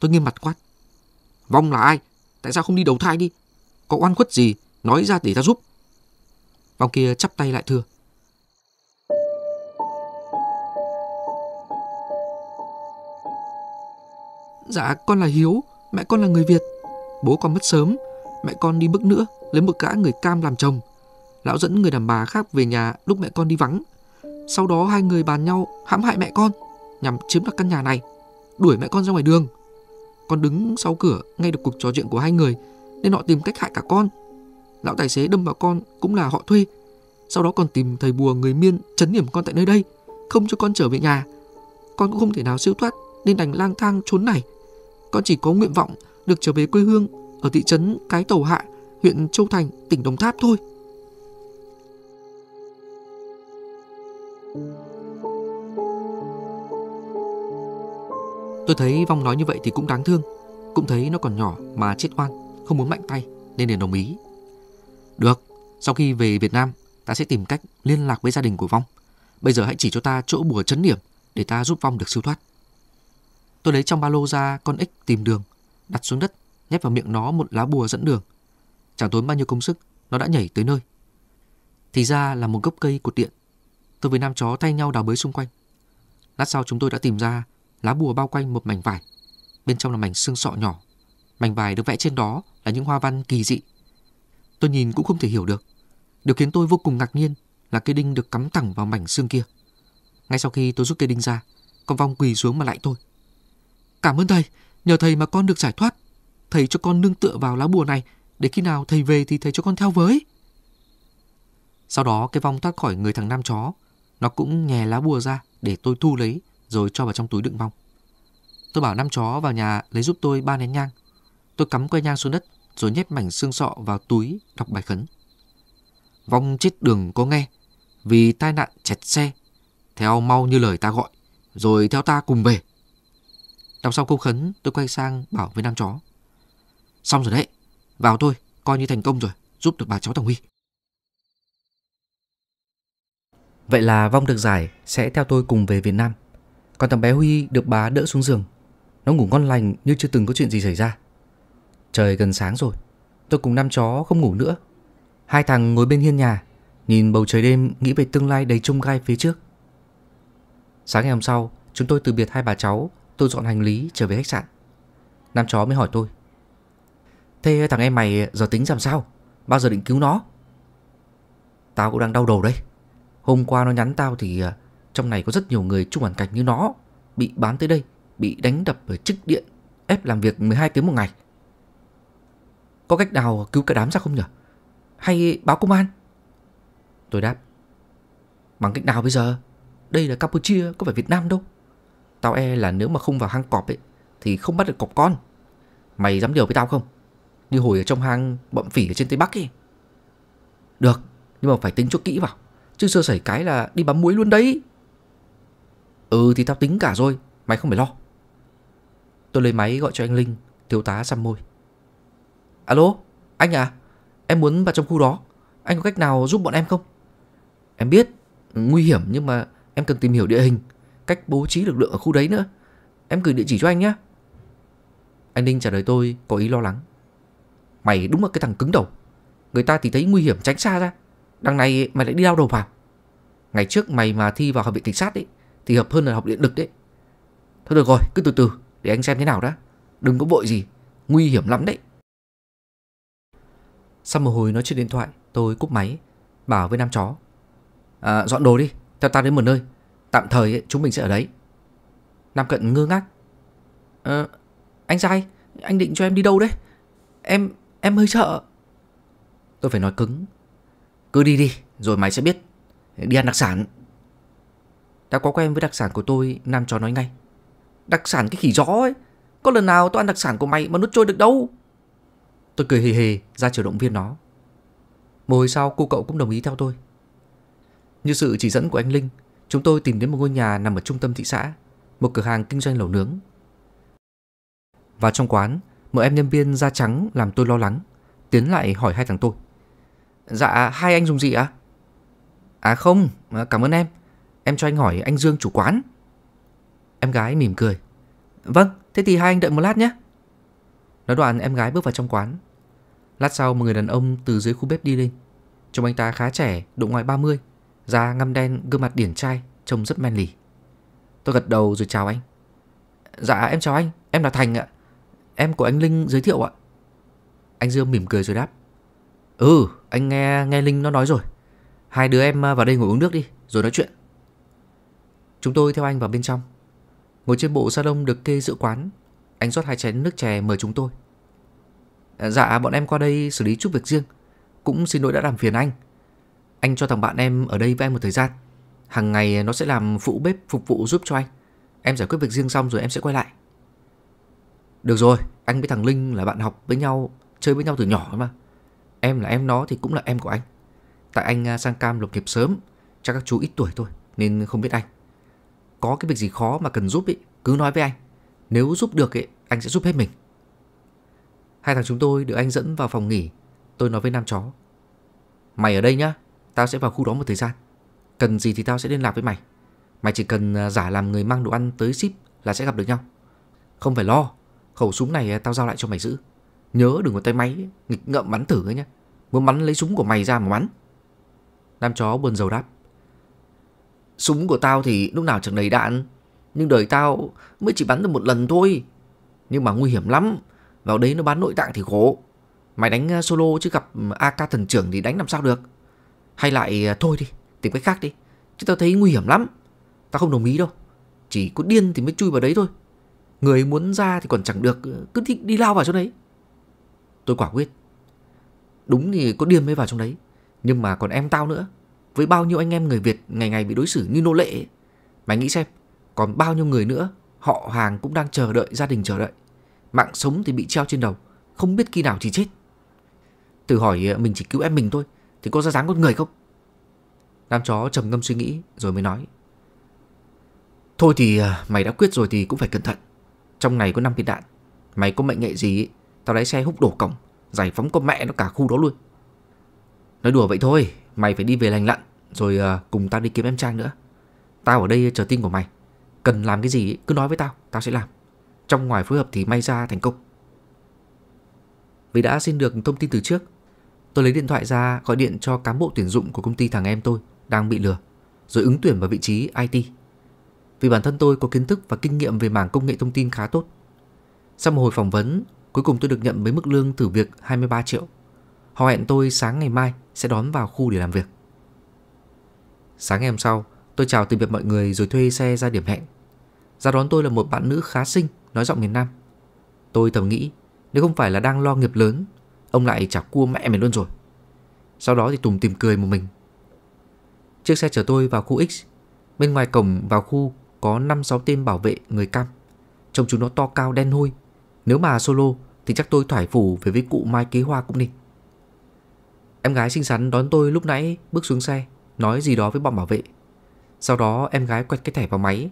Tôi nghiêm mặt quát. Vong là ai? Tại sao không đi đầu thai đi? có oan khuất gì, nói ra để ta giúp. Vong kia chắp tay lại thưa. Dạ con là Hiếu, mẹ con là người Việt. Bố con mất sớm, mẹ con đi bước nữa, lấy một gã người cam làm chồng. Lão dẫn người đàn bà khác về nhà lúc mẹ con đi vắng. Sau đó hai người bàn nhau hãm hại mẹ con, nhằm chiếm đoạt căn nhà này, đuổi mẹ con ra ngoài đường. Con đứng sau cửa, nghe được cuộc trò chuyện của hai người, nên họ tìm cách hại cả con. Lão tài xế đâm vào con cũng là họ thuê. Sau đó còn tìm thầy bùa người miên chấn điểm con tại nơi đây, không cho con trở về nhà. Con cũng không thể nào siêu thoát nên đành lang thang trốn này. Con chỉ có nguyện vọng được trở về quê hương ở thị trấn Cái Tàu Hạ, huyện Châu Thành, tỉnh Đồng Tháp thôi. Tôi thấy Vong nói như vậy thì cũng đáng thương Cũng thấy nó còn nhỏ mà chết oan không muốn mạnh tay nên liền đồng ý. Được, sau khi về Việt Nam, ta sẽ tìm cách liên lạc với gia đình của Vong. Bây giờ hãy chỉ cho ta chỗ bùa chấn điểm để ta giúp Vong được siêu thoát. Tôi lấy trong ba lô ra con ếch tìm đường, đặt xuống đất, nhét vào miệng nó một lá bùa dẫn đường. Chẳng tốn bao nhiêu công sức, nó đã nhảy tới nơi. Thì ra là một gốc cây cột điện. Tôi với nam chó thay nhau đào bới xung quanh. Lát sau chúng tôi đã tìm ra lá bùa bao quanh một mảnh vải. Bên trong là mảnh xương sọ nhỏ Mảnh vải được vẽ trên đó là những hoa văn kỳ dị. Tôi nhìn cũng không thể hiểu được. Điều khiến tôi vô cùng ngạc nhiên là cây đinh được cắm thẳng vào mảnh xương kia. Ngay sau khi tôi rút cây đinh ra, con vong quỳ xuống mà lại tôi. Cảm ơn thầy, nhờ thầy mà con được giải thoát. Thầy cho con nương tựa vào lá bùa này, để khi nào thầy về thì thầy cho con theo với. Sau đó cái vong thoát khỏi người thằng nam chó, nó cũng nhè lá bùa ra để tôi thu lấy rồi cho vào trong túi đựng vong. Tôi bảo nam chó vào nhà lấy giúp tôi ba nén nhang Tôi cắm que nhang xuống đất rồi nhét mảnh xương sọ vào túi đọc bài khấn. Vong chết đường có nghe, vì tai nạn chẹt xe, theo mau như lời ta gọi, rồi theo ta cùng về. Đọc xong câu khấn, tôi quay sang bảo với nam chó. Xong rồi đấy, vào thôi, coi như thành công rồi, giúp được bà cháu Tòng Huy. Vậy là Vong được giải sẽ theo tôi cùng về Việt Nam. Còn thằng bé Huy được bà đỡ xuống giường. Nó ngủ ngon lành như chưa từng có chuyện gì xảy ra. Trời gần sáng rồi Tôi cùng năm chó không ngủ nữa Hai thằng ngồi bên hiên nhà Nhìn bầu trời đêm nghĩ về tương lai đầy trông gai phía trước Sáng ngày hôm sau Chúng tôi từ biệt hai bà cháu Tôi dọn hành lý trở về khách sạn Nam chó mới hỏi tôi Thế thằng em mày giờ tính làm sao Bao giờ định cứu nó Tao cũng đang đau đầu đây Hôm qua nó nhắn tao thì à, Trong này có rất nhiều người chung hoàn cảnh như nó Bị bán tới đây Bị đánh đập ở trích điện Ép làm việc 12 tiếng một ngày có cách nào cứu cả đám ra không nhở Hay báo công an Tôi đáp Bằng cách nào bây giờ Đây là Campuchia có phải Việt Nam đâu Tao e là nếu mà không vào hang cọp ấy Thì không bắt được cọp con Mày dám điều với tao không Như hồi ở trong hang bậm phỉ ở trên Tây Bắc ấy Được Nhưng mà phải tính cho kỹ vào Chứ sơ sẩy cái là đi bám muối luôn đấy Ừ thì tao tính cả rồi Mày không phải lo Tôi lấy máy gọi cho anh Linh Thiếu tá xăm môi Alo, anh à, em muốn vào trong khu đó, anh có cách nào giúp bọn em không? Em biết, nguy hiểm nhưng mà em cần tìm hiểu địa hình, cách bố trí lực lượng ở khu đấy nữa. Em gửi địa chỉ cho anh nhé. Anh Ninh trả lời tôi có ý lo lắng. Mày đúng là cái thằng cứng đầu. Người ta thì thấy nguy hiểm tránh xa ra. Đằng này mày lại đi lao đầu vào. Ngày trước mày mà thi vào học viện cảnh sát ấy thì hợp hơn là học điện lực đấy. Thôi được rồi, cứ từ từ để anh xem thế nào đã. Đừng có vội gì, nguy hiểm lắm đấy. Sau một hồi nói chuyện điện thoại Tôi cúp máy Bảo với nam chó à, Dọn đồ đi Theo ta đến một nơi Tạm thời ấy, chúng mình sẽ ở đấy Nam cận ngơ ngác à, Anh trai Anh định cho em đi đâu đấy Em em hơi sợ Tôi phải nói cứng Cứ đi đi Rồi mày sẽ biết Đi ăn đặc sản Đã có quen với đặc sản của tôi Nam chó nói ngay Đặc sản cái khỉ gió ấy Có lần nào tôi ăn đặc sản của mày mà nút trôi được đâu Tôi cười hì hì ra chiều động viên nó Một hồi sau cô cậu cũng đồng ý theo tôi Như sự chỉ dẫn của anh Linh Chúng tôi tìm đến một ngôi nhà nằm ở trung tâm thị xã Một cửa hàng kinh doanh lẩu nướng và trong quán Một em nhân viên da trắng làm tôi lo lắng Tiến lại hỏi hai thằng tôi Dạ hai anh dùng gì ạ à? à không cảm ơn em Em cho anh hỏi anh Dương chủ quán Em gái mỉm cười Vâng thế thì hai anh đợi một lát nhé Nói đoạn em gái bước vào trong quán Lát sau một người đàn ông từ dưới khu bếp đi lên Trông anh ta khá trẻ, độ ngoài 30 Da ngăm đen, gương mặt điển trai Trông rất men lì Tôi gật đầu rồi chào anh Dạ em chào anh, em là Thành ạ Em của anh Linh giới thiệu ạ Anh Dương mỉm cười rồi đáp Ừ, anh nghe nghe Linh nó nói rồi Hai đứa em à, vào đây ngồi uống nước đi Rồi nói chuyện Chúng tôi theo anh vào bên trong Ngồi trên bộ salon được kê giữa quán Anh rót hai chén nước chè mời chúng tôi Dạ, dạ bọn em qua đây xử lý chút việc riêng Cũng xin lỗi đã làm phiền anh Anh cho thằng bạn em ở đây với em một thời gian Hằng ngày nó sẽ làm phụ bếp phục vụ giúp cho anh Em giải quyết việc riêng xong rồi em sẽ quay lại Được rồi Anh với thằng Linh là bạn học với nhau Chơi với nhau từ nhỏ mà Em là em nó thì cũng là em của anh Tại anh à, sang cam lục nghiệp sớm Chắc các chú ít tuổi thôi Nên không biết anh Có cái việc gì khó mà cần giúp ý, Cứ nói với anh Nếu giúp được ý, anh sẽ giúp hết mình Hai thằng chúng tôi được anh dẫn vào phòng nghỉ Tôi nói với nam chó Mày ở đây nhá Tao sẽ vào khu đó một thời gian Cần gì thì tao sẽ liên lạc với mày Mày chỉ cần à, giả làm người mang đồ ăn tới ship là sẽ gặp được nhau Không phải lo Khẩu súng này à, tao giao lại cho mày giữ Nhớ đừng có tay máy Nghịch ngợm bắn thử ấy nhá Muốn bắn lấy súng của mày ra mà bắn Nam chó buồn rầu đáp Súng của tao thì lúc nào chẳng đầy đạn Nhưng đời tao mới chỉ bắn được một lần thôi Nhưng mà nguy hiểm lắm vào đấy nó bán nội tạng thì khổ Mày đánh ờ, solo chứ gặp ừ, AK thần trưởng thì đánh làm sao được Hay lại ờ, thôi đi Tìm cách khác đi Chứ tao thấy nguy hiểm lắm Tao không đồng ý đâu Chỉ có điên thì mới chui vào đấy thôi Người muốn ra thì còn chẳng được ờ, Cứ thích đi lao vào chỗ đấy Tôi quả quyết Đúng thì có điên mới vào trong đấy Nhưng mà còn em tao nữa Với bao nhiêu anh em người Việt ngày ngày bị đối xử như nô lệ ấy. Mày nghĩ xem Còn bao nhiêu người nữa Họ hàng cũng đang chờ đợi gia đình chờ đợi Mạng sống thì bị treo trên đầu Không biết khi nào thì chết Từ hỏi ờ, mình chỉ cứu em mình thôi Thì có ra dáng con người không Nam chó trầm ngâm suy nghĩ rồi mới nói Thôi thì ờ, mày đã quyết rồi thì cũng phải cẩn thận Trong này có 5 viên đạn Mày có mệnh nghệ gì Tao lái xe húc đổ cổng Giải phóng con mẹ nó cả khu đó luôn Nói đùa vậy thôi Mày phải đi về lành lặn Rồi ờ, cùng tao đi kiếm em Trang nữa Tao ở đây chờ tin của mày Cần làm cái gì cứ nói với tao Tao sẽ làm trong ngoài phối hợp thì may ra thành công. Vì đã xin được thông tin từ trước, tôi lấy điện thoại ra gọi điện cho cán bộ tuyển dụng của công ty thằng em tôi đang bị lừa, rồi ứng tuyển vào vị trí IT. Vì bản thân tôi có kiến thức và kinh nghiệm về mảng công nghệ thông tin khá tốt. Sau một hồi phỏng vấn, cuối cùng tôi được nhận với mức lương thử việc 23 triệu. Họ hẹn tôi sáng ngày mai sẽ đón vào khu để làm việc. Sáng ngày hôm sau, tôi chào từ biệt mọi người rồi thuê xe ra điểm hẹn. Ra đón tôi là một bạn nữ khá xinh nói giọng miền Nam. Tôi thầm nghĩ, nếu không phải là đang lo nghiệp lớn, ông lại chả cua mẹ mình luôn rồi. Sau đó thì Tùng tìm cười một mình. Chiếc xe chở tôi vào khu X. Bên ngoài cổng vào khu có 5-6 tên bảo vệ người cam. Trông chúng nó to cao đen hôi. Nếu mà solo thì chắc tôi thoải phủ về với cụ Mai Kế Hoa cũng đi. Em gái xinh xắn đón tôi lúc nãy bước xuống xe, nói gì đó với bọn bảo vệ. Sau đó em gái quẹt cái thẻ vào máy,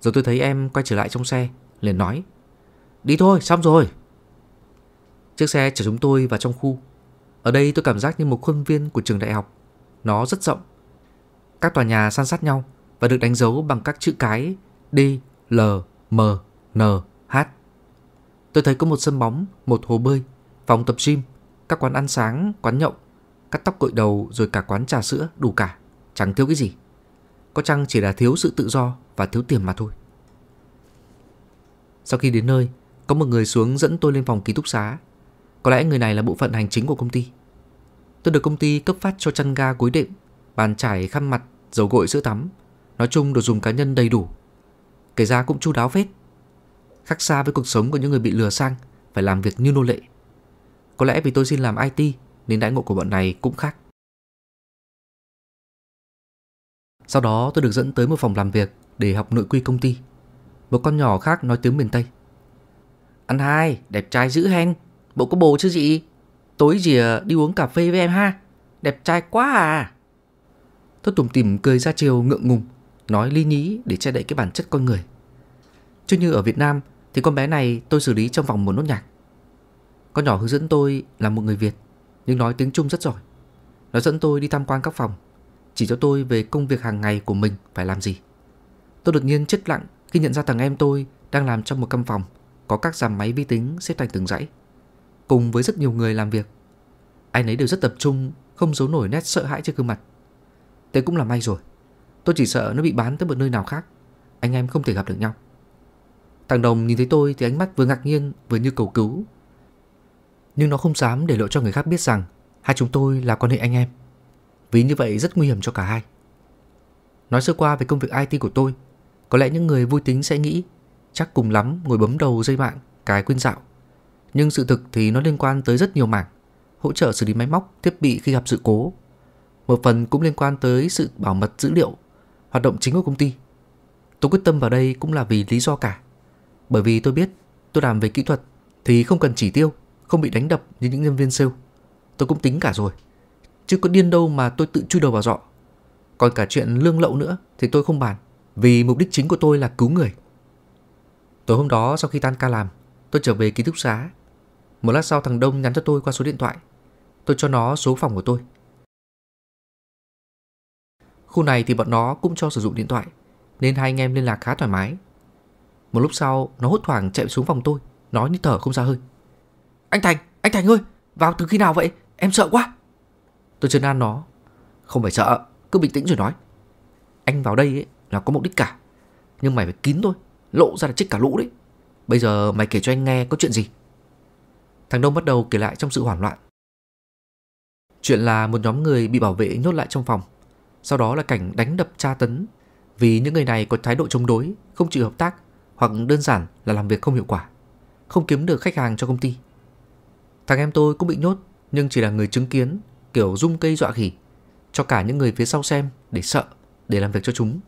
rồi tôi thấy em quay trở lại trong xe liền nói Đi thôi, xong rồi Chiếc xe chở chúng tôi vào trong khu Ở đây tôi cảm giác như một khuôn viên của trường đại học Nó rất rộng Các tòa nhà san sát nhau Và được đánh dấu bằng các chữ cái D, L, M, N, H Tôi thấy có một sân bóng, một hồ bơi Phòng tập gym, các quán ăn sáng, quán nhậu Cắt tóc cội đầu rồi cả quán trà sữa đủ cả Chẳng thiếu cái gì Có chăng chỉ là thiếu sự tự do và thiếu tiền mà thôi sau khi đến nơi, có một người xuống dẫn tôi lên phòng ký túc xá. Có lẽ người này là bộ phận hành chính của công ty. Tôi được công ty cấp phát cho chăn ga cuối đệm, bàn trải khăn mặt, dầu gội sữa tắm, nói chung đồ dùng cá nhân đầy đủ. Kể ra cũng chu đáo phết. Khác xa với cuộc sống của những người bị lừa sang, phải làm việc như nô lệ. Có lẽ vì tôi xin làm IT nên đãi ngộ của bọn này cũng khác. Sau đó tôi được dẫn tới một phòng làm việc để học nội quy công ty. Một con nhỏ khác nói tiếng miền Tây Anh hai, đẹp trai dữ hen Bộ có bồ chứ gì Tối gì đi uống cà phê với em ha Đẹp trai quá à Tôi tùm tìm cười ra chiều ngượng ngùng Nói ly nhí để che đậy cái bản chất con người Chứ như ở Việt Nam Thì con bé này tôi xử lý trong vòng một nốt nhạc Con nhỏ hướng dẫn tôi là một người Việt Nhưng nói tiếng Trung rất giỏi Nó dẫn tôi đi tham quan các phòng Chỉ cho tôi về công việc hàng ngày của mình phải làm gì Tôi đột nhiên chết lặng khi nhận ra thằng em tôi đang làm trong một căn phòng có các dàn máy vi tính xếp thành từng dãy, cùng với rất nhiều người làm việc. Anh ấy đều rất tập trung, không giấu nổi nét sợ hãi trên gương mặt. Thế cũng là may rồi, tôi chỉ sợ nó bị bán tới một nơi nào khác, anh em không thể gặp được nhau. Thằng Đồng nhìn thấy tôi thì ánh mắt vừa ngạc nhiên vừa như cầu cứu. Nhưng nó không dám để lộ cho người khác biết rằng hai chúng tôi là quan hệ anh em. Vì như vậy rất nguy hiểm cho cả hai. Nói sơ qua về công việc IT của tôi – có lẽ những người vui tính sẽ nghĩ chắc cùng lắm ngồi bấm đầu dây mạng, cái quên dạo. Nhưng sự thực thì nó liên quan tới rất nhiều mảng, hỗ trợ xử lý máy móc, thiết bị khi gặp sự cố. Một phần cũng liên quan tới sự bảo mật dữ liệu, hoạt động chính của công ty. Tôi quyết tâm vào đây cũng là vì lý do cả. Bởi vì tôi biết tôi làm về kỹ thuật thì không cần chỉ tiêu, không bị đánh đập như những nhân viên sale. Tôi cũng tính cả rồi. Chứ có điên đâu mà tôi tự chui đầu vào dọ. Còn cả chuyện lương lậu nữa thì tôi không bàn vì mục đích chính của tôi là cứu người. Tối hôm đó sau khi tan ca làm, tôi trở về ký túc xá. Một lát sau thằng Đông nhắn cho tôi qua số điện thoại. Tôi cho nó số phòng của tôi. Khu này thì bọn nó cũng cho sử dụng điện thoại, nên hai anh em liên lạc khá thoải mái. Một lúc sau, nó hốt hoảng chạy xuống phòng tôi, nói như thở không ra hơi. Anh Thành, anh Thành ơi, vào từ khi nào vậy? Em sợ quá. Tôi trấn an nó. Không phải sợ, cứ bình tĩnh rồi nói. Anh vào đây ấy, là có mục đích cả Nhưng mày phải kín thôi Lộ ra là chích cả lũ đấy Bây giờ mày kể cho anh nghe có chuyện gì Thằng Đông bắt đầu kể lại trong sự hoảng loạn Chuyện là một nhóm người bị bảo vệ nhốt lại trong phòng Sau đó là cảnh đánh đập tra tấn Vì những người này có thái độ chống đối Không chịu hợp tác Hoặc đơn giản là làm việc không hiệu quả Không kiếm được khách hàng cho công ty Thằng em tôi cũng bị nhốt Nhưng chỉ là người chứng kiến Kiểu rung cây dọa khỉ Cho cả những người phía sau xem Để sợ Để làm việc cho chúng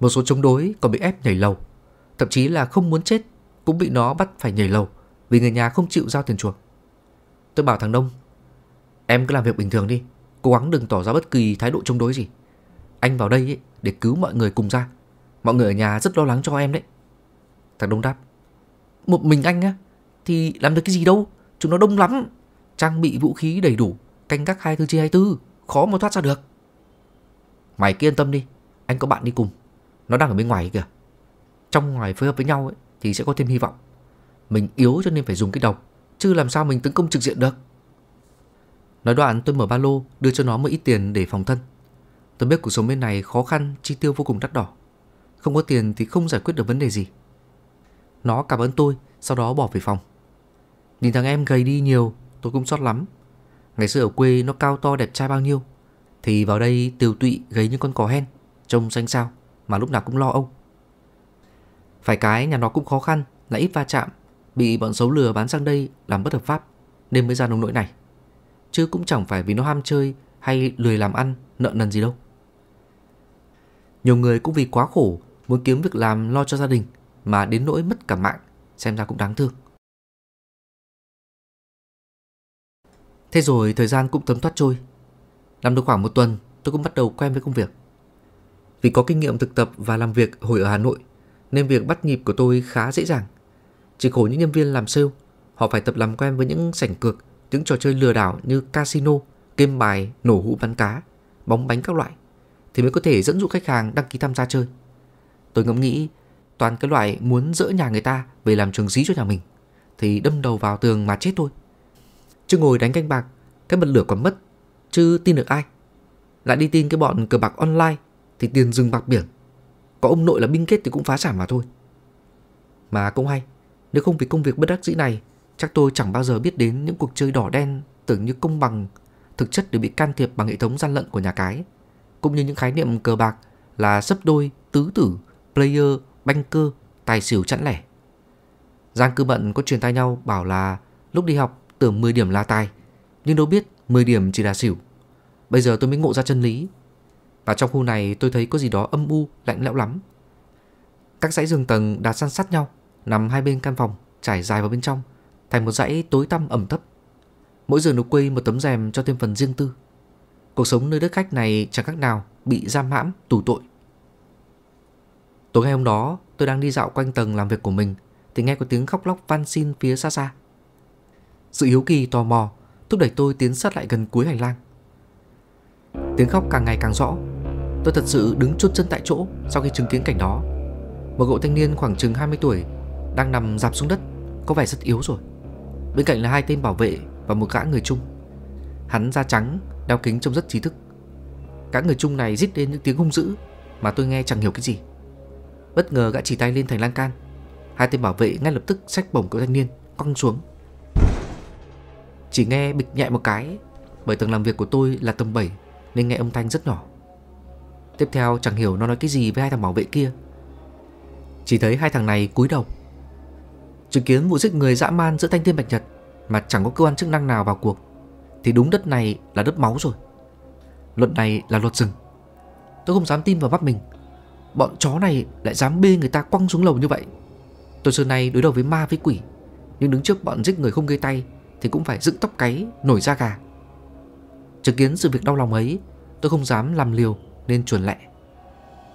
một số chống đối còn bị ép nhảy lầu, thậm chí là không muốn chết cũng bị nó bắt phải nhảy lầu vì người nhà không chịu giao tiền chuộc. Tôi bảo thằng Đông, em cứ làm việc bình thường đi, cố gắng đừng tỏ ra bất kỳ thái độ chống đối gì. Anh vào đây ấy, để cứu mọi người cùng ra. Mọi người ở nhà rất lo lắng cho em đấy. Thằng Đông đáp, một mình anh á, thì làm được cái gì đâu, chúng nó đông lắm. Trang bị vũ khí đầy đủ, canh gác 24 chia tư khó mà thoát ra được. Mày cứ yên tâm đi, anh có bạn đi cùng nó đang ở bên ngoài kìa trong ngoài phối hợp với nhau ấy, thì sẽ có thêm hy vọng mình yếu cho nên phải dùng cái độc chứ làm sao mình tấn công trực diện được nói đoạn tôi mở ba lô đưa cho nó một ít tiền để phòng thân tôi biết cuộc sống bên này khó khăn chi tiêu vô cùng đắt đỏ không có tiền thì không giải quyết được vấn đề gì nó cảm ơn tôi sau đó bỏ về phòng nhìn thằng em gầy đi nhiều tôi cũng xót lắm ngày xưa ở quê nó cao to đẹp trai bao nhiêu thì vào đây tiều tụy gầy như con cò hen trông xanh xao mà lúc nào cũng lo âu. Phải cái nhà nó cũng khó khăn là ít va chạm, bị bọn xấu lừa bán sang đây làm bất hợp pháp nên mới ra nông nỗi này. Chứ cũng chẳng phải vì nó ham chơi hay lười làm ăn, nợ nần gì đâu. Nhiều người cũng vì quá khổ muốn kiếm việc làm lo cho gia đình mà đến nỗi mất cả mạng, xem ra cũng đáng thương. Thế rồi thời gian cũng thấm thoát trôi. Làm được khoảng một tuần, tôi cũng bắt đầu quen với công việc. Vì có kinh nghiệm thực tập và làm việc hồi ở Hà Nội, nên việc bắt nhịp của tôi khá dễ dàng. Chỉ khổ những nhân viên làm sale, họ phải tập làm quen với những sảnh cược, những trò chơi lừa đảo như casino, game bài, nổ hũ bắn cá, bóng bánh các loại, thì mới có thể dẫn dụ khách hàng đăng ký tham gia chơi. Tôi ngẫm nghĩ, toàn cái loại muốn dỡ nhà người ta về làm trường dí cho nhà mình, thì đâm đầu vào tường mà chết thôi. Chứ ngồi đánh canh bạc, cái bật lửa còn mất, chứ tin được ai. Lại đi tin cái bọn cờ bạc online thì tiền rừng bạc biển có ông nội là binh kết thì cũng phá sản mà thôi mà cũng hay nếu không vì công việc bất đắc dĩ này chắc tôi chẳng bao giờ biết đến những cuộc chơi đỏ đen tưởng như công bằng thực chất đều bị can thiệp bằng hệ thống gian lận của nhà cái cũng như những khái niệm cờ bạc là sấp đôi tứ tử player banker tài xỉu chẵn lẻ giang cư bận có truyền tay nhau bảo là lúc đi học tưởng 10 điểm là tài nhưng đâu biết 10 điểm chỉ là xỉu bây giờ tôi mới ngộ ra chân lý và trong khu này tôi thấy có gì đó âm u, lạnh lẽo lắm. Các dãy giường tầng đặt san sát nhau, nằm hai bên căn phòng, trải dài vào bên trong, thành một dãy tối tăm ẩm thấp. Mỗi giường được quây một tấm rèm cho thêm phần riêng tư. Cuộc sống nơi đất khách này chẳng khác nào bị giam hãm, tù tội. Tối ngày hôm đó, tôi đang đi dạo quanh tầng làm việc của mình thì nghe có tiếng khóc lóc van xin phía xa xa. Sự hiếu kỳ tò mò thúc đẩy tôi tiến sát lại gần cuối hành lang. Tiếng khóc càng ngày càng rõ, Tôi thật sự đứng chốt chân tại chỗ sau khi chứng kiến cảnh đó. Một cậu thanh niên khoảng chừng 20 tuổi đang nằm dạp xuống đất, có vẻ rất yếu rồi. Bên cạnh là hai tên bảo vệ và một gã người Trung. Hắn da trắng, đeo kính trông rất trí thức. Gã người Trung này rít lên những tiếng hung dữ mà tôi nghe chẳng hiểu cái gì. Bất ngờ gã chỉ tay lên thành lan can. Hai tên bảo vệ ngay lập tức xách bổng cậu thanh niên quăng xuống. Chỉ nghe bịch nhẹ một cái, bởi tầng làm việc của tôi là tầng 7 nên nghe âm thanh rất nhỏ. Tiếp theo chẳng hiểu nó nói cái gì với hai thằng bảo vệ kia Chỉ thấy hai thằng này cúi đầu Chứng kiến vụ giết người dã man giữa thanh thiên bạch nhật Mà chẳng có cơ quan chức năng nào vào cuộc Thì đúng đất này là đất máu rồi Luật này là luật rừng Tôi không dám tin vào mắt mình Bọn chó này lại dám bê người ta quăng xuống lầu như vậy Tôi xưa nay đối đầu với ma với quỷ Nhưng đứng trước bọn giết người không gây tay Thì cũng phải dựng tóc cáy, nổi da gà Chứng kiến sự việc đau lòng ấy Tôi không dám làm liều nên chuồn lẹ.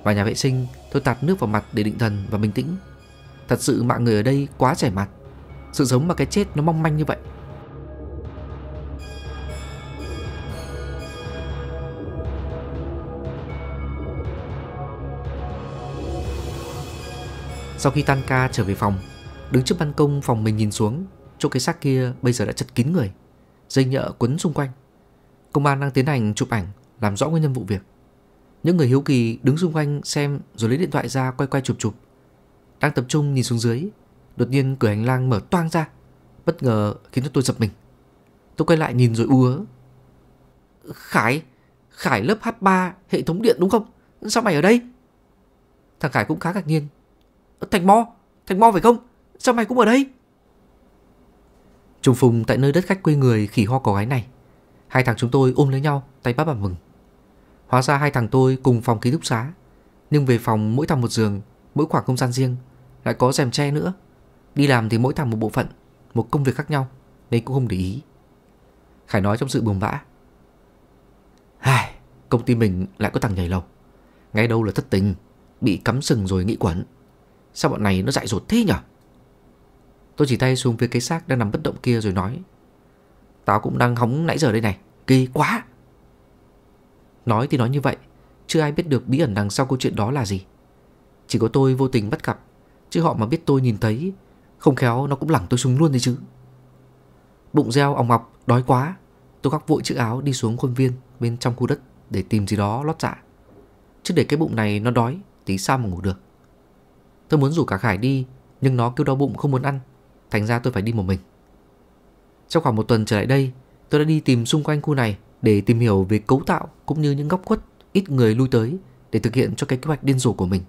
Vào nhà vệ sinh, tôi tạt nước vào mặt để định thần và bình tĩnh. Thật sự mạng người ở đây quá trẻ mặt. Sự sống mà cái chết nó mong manh như vậy. Sau khi tan ca trở về phòng, đứng trước ban công phòng mình nhìn xuống, chỗ cái xác kia bây giờ đã chật kín người, dây nhợ quấn xung quanh. Công an đang tiến hành chụp ảnh, làm rõ nguyên nhân vụ việc. Những người hiếu kỳ đứng xung quanh xem rồi lấy điện thoại ra quay quay chụp chụp. Đang tập trung nhìn xuống dưới, đột nhiên cửa hành lang mở toang ra, bất ngờ khiến cho tôi giật mình. Tôi quay lại nhìn rồi ú Khải, Khải lớp H3 hệ thống điện đúng không? Sao mày ở đây? Thằng Khải cũng khá ngạc nhiên. Thành Mo, Thành Mo phải không? Sao mày cũng ở đây? Trùng phùng tại nơi đất khách quê người khỉ ho có gái này. Hai thằng chúng tôi ôm lấy nhau, tay bắt bà mừng. Hóa ra hai thằng tôi cùng phòng ký túc xá Nhưng về phòng mỗi thằng một giường Mỗi khoảng không gian riêng Lại có rèm tre nữa Đi làm thì mỗi thằng một bộ phận Một công việc khác nhau Nên cũng không để ý Khải nói trong sự buồn bã Hài, Công ty mình lại có thằng nhảy lầu Ngay đâu là thất tình Bị cắm sừng rồi nghĩ quẩn Sao bọn này nó dại dột thế nhở Tôi chỉ tay xuống phía cái xác đang nằm bất động kia rồi nói Tao cũng đang hóng nãy giờ đây này Kỳ quá Nói thì nói như vậy, chưa ai biết được bí ẩn đằng sau câu chuyện đó là gì. Chỉ có tôi vô tình bắt gặp, chứ họ mà biết tôi nhìn thấy, không khéo nó cũng lẳng tôi xuống luôn đấy chứ. Bụng reo ong ngọc, đói quá, tôi góc vội chiếc áo đi xuống khuôn viên bên trong khu đất để tìm gì đó lót dạ. Chứ để cái bụng này nó đói, tí sao mà ngủ được. Tôi muốn rủ cả Khải đi, nhưng nó kêu đau bụng không muốn ăn, thành ra tôi phải đi một mình. Trong khoảng một tuần trở lại đây, tôi đã đi tìm xung quanh khu này để tìm hiểu về cấu tạo cũng như những góc khuất ít người lui tới để thực hiện cho cái kế hoạch điên rồ của mình.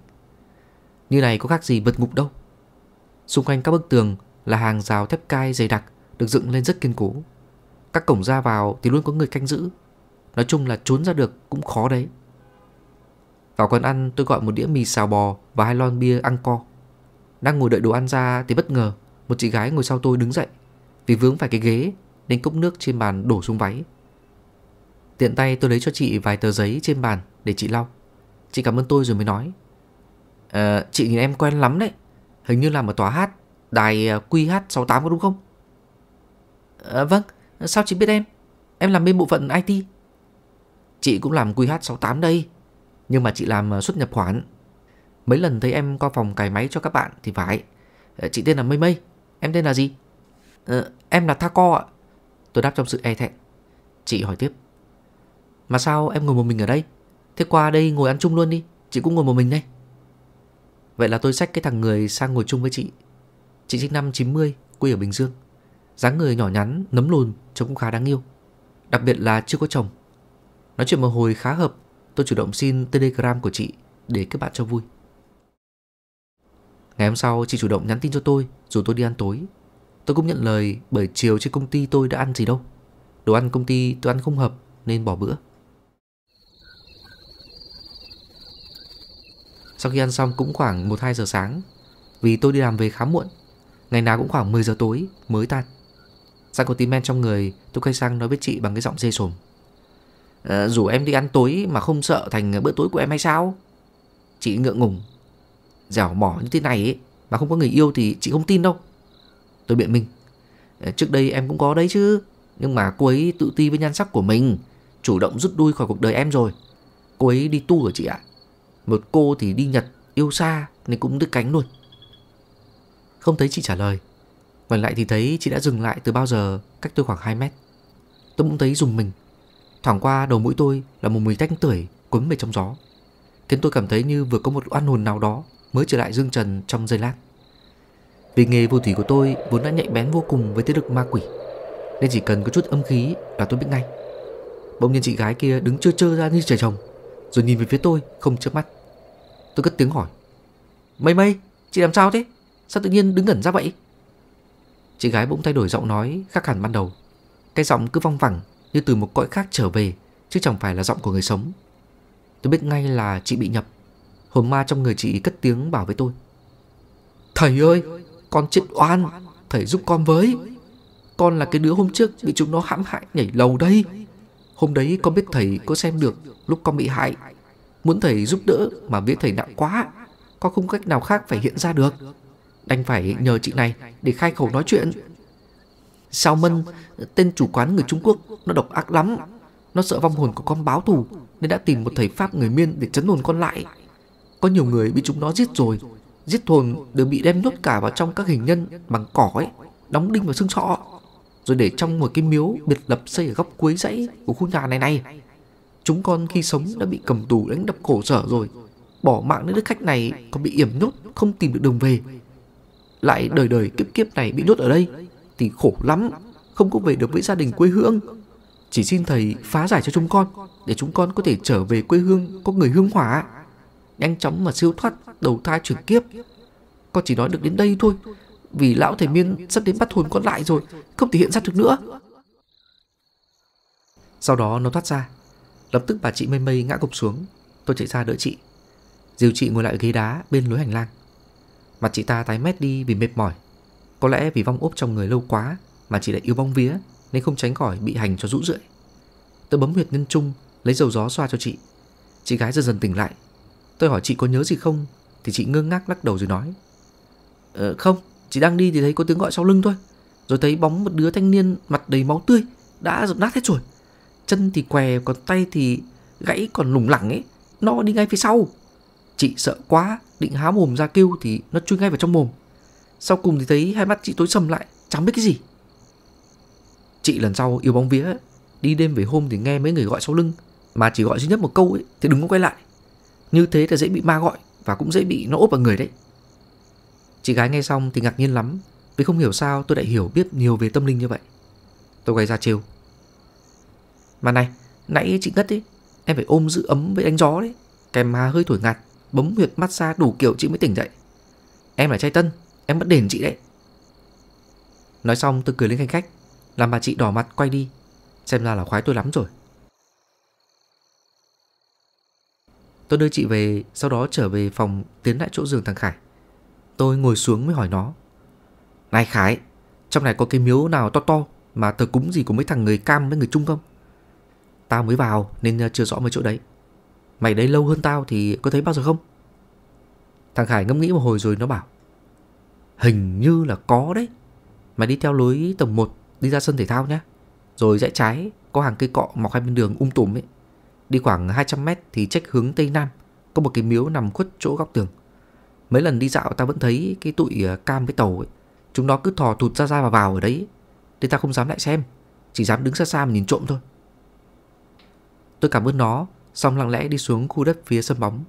Như này có khác gì vật ngục đâu. Xung quanh các bức tường là hàng rào thép cai dày đặc được dựng lên rất kiên cố. Các cổng ra vào thì luôn có người canh giữ. Nói chung là trốn ra được cũng khó đấy. Vào quán ăn tôi gọi một đĩa mì xào bò và hai lon bia ăn co. Đang ngồi đợi đồ ăn ra thì bất ngờ một chị gái ngồi sau tôi đứng dậy. Vì vướng phải cái ghế nên cốc nước trên bàn đổ xuống váy Tiện tay tôi lấy cho chị vài tờ giấy trên bàn để chị lau. Chị cảm ơn tôi rồi mới nói. À, chị nhìn em quen lắm đấy. Hình như là ở tòa hát, đài ờ, QH68 có đúng không? À, vâng, sao chị biết em? Em làm bên bộ phận IT. Chị cũng làm QH68 đây, nhưng mà chị làm xuất nhập khoản. Mấy lần thấy em qua phòng cài máy cho các bạn thì phải. chị tên là Mây Mây, em tên là gì? À, em là Thaco. ạ. Tôi đáp trong sự e thẹn. Chị hỏi tiếp. Mà sao em ngồi một mình ở đây Thế qua đây ngồi ăn chung luôn đi Chị cũng ngồi một mình đây Vậy là tôi xách cái thằng người sang ngồi chung với chị Chị sinh năm 90 Quê ở Bình Dương dáng người nhỏ nhắn Nấm lùn Trông cũng khá đáng yêu Đặc biệt là chưa có chồng Nói chuyện một hồi khá hợp Tôi chủ động xin telegram của chị Để các bạn cho vui Ngày hôm sau chị chủ động nhắn tin cho tôi Dù tôi đi ăn tối Tôi cũng nhận lời bởi chiều trên công ty tôi đã ăn gì đâu Đồ ăn công ty tôi ăn không hợp nên bỏ bữa Sau khi ăn xong cũng khoảng 1-2 giờ sáng Vì tôi đi làm về khá muộn Ngày nào cũng khoảng 10 giờ tối mới tan ra có tí men trong người Tôi quay sang nói với chị bằng cái giọng dê sồm à, Rủ em đi ăn tối mà không sợ thành bữa tối của em hay sao Chị ngượng ngùng Dẻo mỏ như thế này ấy, Mà không có người yêu thì chị không tin đâu Tôi biện minh à, Trước đây em cũng có đấy chứ Nhưng mà cô ấy tự ti với nhan sắc của mình Chủ động rút đuôi khỏi cuộc đời em rồi Cô ấy đi tu rồi chị ạ à? một cô thì đi Nhật yêu xa nên cũng đứt cánh luôn. Không thấy chị trả lời. Ngoảnh lại thì thấy chị đã dừng lại từ bao giờ cách tôi khoảng 2 mét. Tôi cũng thấy dùng mình. Thoảng qua đầu mũi tôi là một mùi tanh tưởi quấn về trong gió. Khiến tôi cảm thấy như vừa có một oan hồn nào đó mới trở lại dương trần trong giây lát. Vì nghề phù thủy của tôi vốn đã nhạy bén vô cùng với thế lực ma quỷ Nên chỉ cần có chút âm khí là tôi biết ngay Bỗng nhiên chị gái kia đứng trơ trơ ra như trời trồng Rồi nhìn về phía tôi không chớp mắt Tôi cất tiếng hỏi Mây mây, chị làm sao thế? Sao tự nhiên đứng ngẩn ra vậy? Chị gái bỗng thay đổi giọng nói khác hẳn ban đầu Cái giọng cứ vong vẳng như từ một cõi khác trở về Chứ chẳng phải là giọng của người sống Tôi biết ngay là chị bị nhập Hồn ma trong người chị cất tiếng bảo với tôi Thầy ơi, con chết oan Thầy giúp con với Con là cái đứa hôm trước bị chúng nó hãm hại nhảy lầu đây Hôm đấy con biết thầy có xem được lúc con bị hại Muốn thầy giúp đỡ mà vía thầy nặng quá Con không cách nào khác phải hiện ra được Đành phải nhờ chị này để khai khẩu nói chuyện Sao Mân, tên chủ quán người Trung Quốc Nó độc ác lắm Nó sợ vong hồn của con báo thù Nên đã tìm một thầy Pháp người Miên để chấn hồn con lại Có nhiều người bị chúng nó giết rồi Giết hồn đều bị đem nhốt cả vào trong các hình nhân bằng cỏ ấy Đóng đinh vào xương sọ Rồi để trong một cái miếu biệt lập xây ở góc cuối dãy của khu nhà này này Chúng con khi sống đã bị cầm tù đánh đập khổ sở rồi Bỏ mạng nơi nước khách này còn bị yểm nhốt Không tìm được đường về Lại đời đời kiếp kiếp này bị nhốt ở đây Thì khổ lắm Không có về được với gia đình quê hương Chỉ xin thầy phá giải cho chúng con Để chúng con có thể trở về quê hương Có người hương hỏa Nhanh chóng mà siêu thoát đầu thai chuyển kiếp Con chỉ nói được đến đây thôi Vì lão thầy miên sắp đến bắt hồn con lại rồi Không thể hiện ra được nữa Sau đó nó thoát ra Lập tức bà chị mây mây ngã gục xuống Tôi chạy ra đỡ chị Diều chị ngồi lại ghế đá bên lối hành lang Mặt chị ta tái mét đi vì mệt mỏi Có lẽ vì vong ốp trong người lâu quá Mà chị lại yếu bong vía Nên không tránh khỏi bị hành cho rũ rượi Tôi bấm huyệt nhân trung Lấy dầu gió xoa cho chị Chị gái dần dần tỉnh lại Tôi hỏi chị có nhớ gì không Thì chị ngơ ngác lắc đầu rồi nói Ờ không Chị đang đi thì thấy có tiếng gọi sau lưng thôi Rồi thấy bóng một đứa thanh niên mặt đầy máu tươi Đã dập nát hết rồi chân thì què còn tay thì gãy còn lủng lẳng ấy nó đi ngay phía sau chị sợ quá định há mồm ra kêu thì nó chui ngay vào trong mồm sau cùng thì thấy hai mắt chị tối sầm lại chẳng biết cái gì chị lần sau yêu bóng vía đi đêm về hôm thì nghe mấy người gọi sau lưng mà chỉ gọi duy nhất một câu ấy thì đừng có quay lại như thế là dễ bị ma gọi và cũng dễ bị nó ốp vào người đấy chị gái nghe xong thì ngạc nhiên lắm vì không hiểu sao tôi lại hiểu biết nhiều về tâm linh như vậy tôi quay ra trêu mà này, nãy chị ngất ý, em phải ôm giữ ấm với đánh gió đấy. Kèm mà hơi thổi ngạt, bấm huyệt mắt massage đủ kiểu chị mới tỉnh dậy. Em là trai tân, em bắt đền chị đấy. Nói xong tôi cười lên khách khách, làm bà chị đỏ mặt quay đi. Xem ra là khoái tôi lắm rồi. Tôi đưa chị về, sau đó trở về phòng tiến lại chỗ giường thằng Khải. Tôi ngồi xuống mới hỏi nó. Này Khải, trong này có cái miếu nào to to mà thờ cúng gì của mấy thằng người cam với người Trung không? Tao mới vào nên ờ, chưa rõ mấy chỗ đấy Mày đấy lâu hơn tao thì có thấy bao giờ không? Thằng Khải ngẫm nghĩ một hồi rồi nó bảo Hình như là có đấy Mày đi theo lối tầng 1 Đi ra sân thể thao nhé Rồi rẽ trái có hàng cây cọ mọc hai bên đường um tùm ấy Đi khoảng 200 mét thì trách hướng Tây Nam Có một cái miếu nằm khuất chỗ góc tường Mấy lần đi dạo tao vẫn thấy cái tụi ờ, cam với tàu ấy Chúng nó cứ thò thụt ra ra và vào ở đấy Nên tao không dám lại xem Chỉ dám đứng xa xa mà nhìn trộm thôi Tôi cảm ơn nó, xong lặng lẽ đi xuống khu đất phía sân bóng.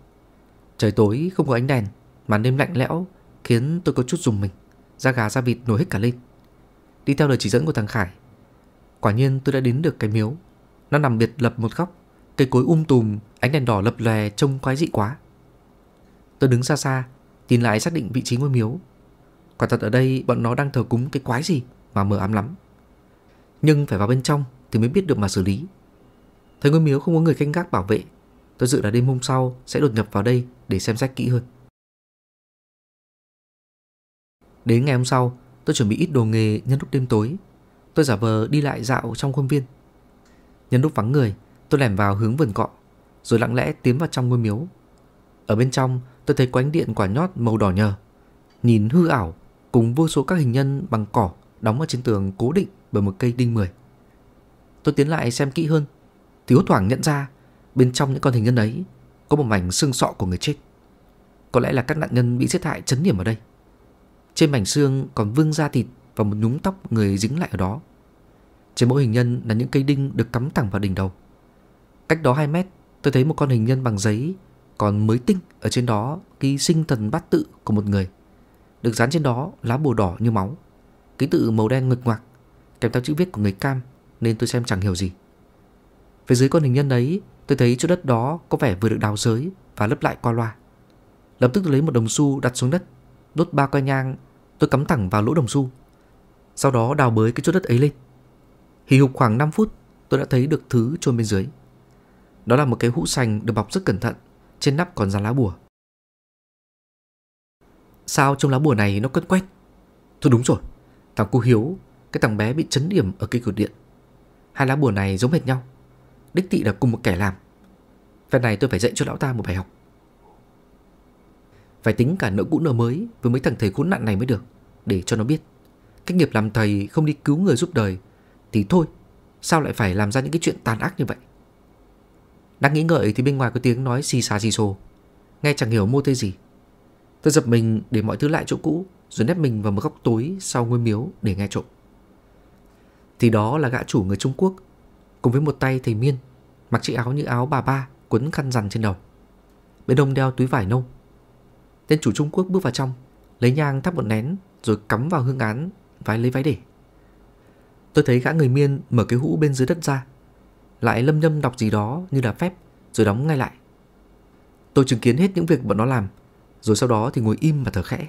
Trời tối không có ánh đèn, mà đêm lạnh lẽo khiến tôi có chút dùng mình, da gà da vịt nổi hết cả lên. Đi theo lời chỉ dẫn của thằng Khải, quả nhiên tôi đã đến được cái miếu. Nó nằm biệt lập một góc, cây cối um tùm, ánh đèn đỏ lập lè trông quái dị quá. Tôi đứng xa xa, nhìn lại xác định vị trí ngôi miếu. Quả thật ở đây bọn nó đang thờ cúng cái quái gì mà mờ ám lắm. Nhưng phải vào bên trong thì mới biết được mà xử lý. Thấy ngôi miếu không có người canh gác bảo vệ, tôi dự là đêm hôm sau sẽ đột nhập vào đây để xem xét kỹ hơn. Đến ngày hôm sau, tôi chuẩn bị ít đồ nghề nhân lúc đêm tối. Tôi giả vờ đi lại dạo trong khuôn viên. Nhân lúc vắng người, tôi lẻn vào hướng vườn cọ, rồi lặng lẽ tiến vào trong ngôi miếu. Ở bên trong, tôi thấy quánh điện quả nhót màu đỏ nhờ, nhìn hư ảo cùng vô số các hình nhân bằng cỏ đóng ở trên tường cố định bởi một cây đinh mười. Tôi tiến lại xem kỹ hơn thì hốt hoảng nhận ra bên trong những con hình nhân ấy có một mảnh xương sọ của người chết. Có lẽ là các nạn nhân bị giết hại chấn điểm ở đây. Trên mảnh xương còn vương da thịt và một nhúng tóc người dính lại ở đó. Trên mỗi hình nhân là những cây đinh được cắm thẳng vào đỉnh đầu. Cách đó 2 mét, tôi thấy một con hình nhân bằng giấy còn mới tinh ở trên đó ghi sinh thần bát tự của một người. Được dán trên đó lá bùa đỏ như máu, ký tự màu đen ngực ngoạc, kèm theo chữ viết của người cam nên tôi xem chẳng hiểu gì. Phía dưới con hình nhân ấy, tôi thấy chỗ đất đó có vẻ vừa được đào giới và lấp lại qua loa. Lập tức tôi lấy một đồng xu đặt xuống đất, đốt ba que nhang, tôi cắm thẳng vào lỗ đồng xu. Sau đó đào bới cái chỗ đất ấy lên. Hì hục khoảng 5 phút, tôi đã thấy được thứ chôn bên dưới. Đó là một cái hũ xanh được bọc rất cẩn thận, trên nắp còn dán lá bùa. Sao trong lá bùa này nó cất quét? Thôi đúng rồi, thằng cu Hiếu, cái thằng bé bị chấn điểm ở cây cột điện. Hai lá bùa này giống hệt nhau, đích thị là cùng một kẻ làm. Phần này tôi phải dạy cho lão ta một bài học. Phải tính cả nợ cũ nợ mới với mấy thằng thầy khốn nạn này mới được, để cho nó biết. cách nghiệp làm thầy không đi cứu người giúp đời, thì thôi, sao lại phải làm ra những cái chuyện tàn ác như vậy? Đang nghĩ ngợi thì bên ngoài có tiếng nói xì xà xì xồ. Nghe chẳng hiểu mô tê gì. Tôi dập mình để mọi thứ lại chỗ cũ, rồi nép mình vào một góc tối sau ngôi miếu để nghe trộm. Thì đó là gã chủ người Trung Quốc cùng với một tay thầy Miên mặc chiếc áo như áo bà ba quấn khăn rằn trên đầu. Bên ông đeo túi vải nâu. Tên chủ Trung Quốc bước vào trong, lấy nhang thắp một nén rồi cắm vào hương án vái lấy váy để. Tôi thấy gã người Miên mở cái hũ bên dưới đất ra, lại lâm nhâm đọc gì đó như là phép rồi đóng ngay lại. Tôi chứng kiến hết những việc bọn nó làm, rồi sau đó thì ngồi im mà thở khẽ.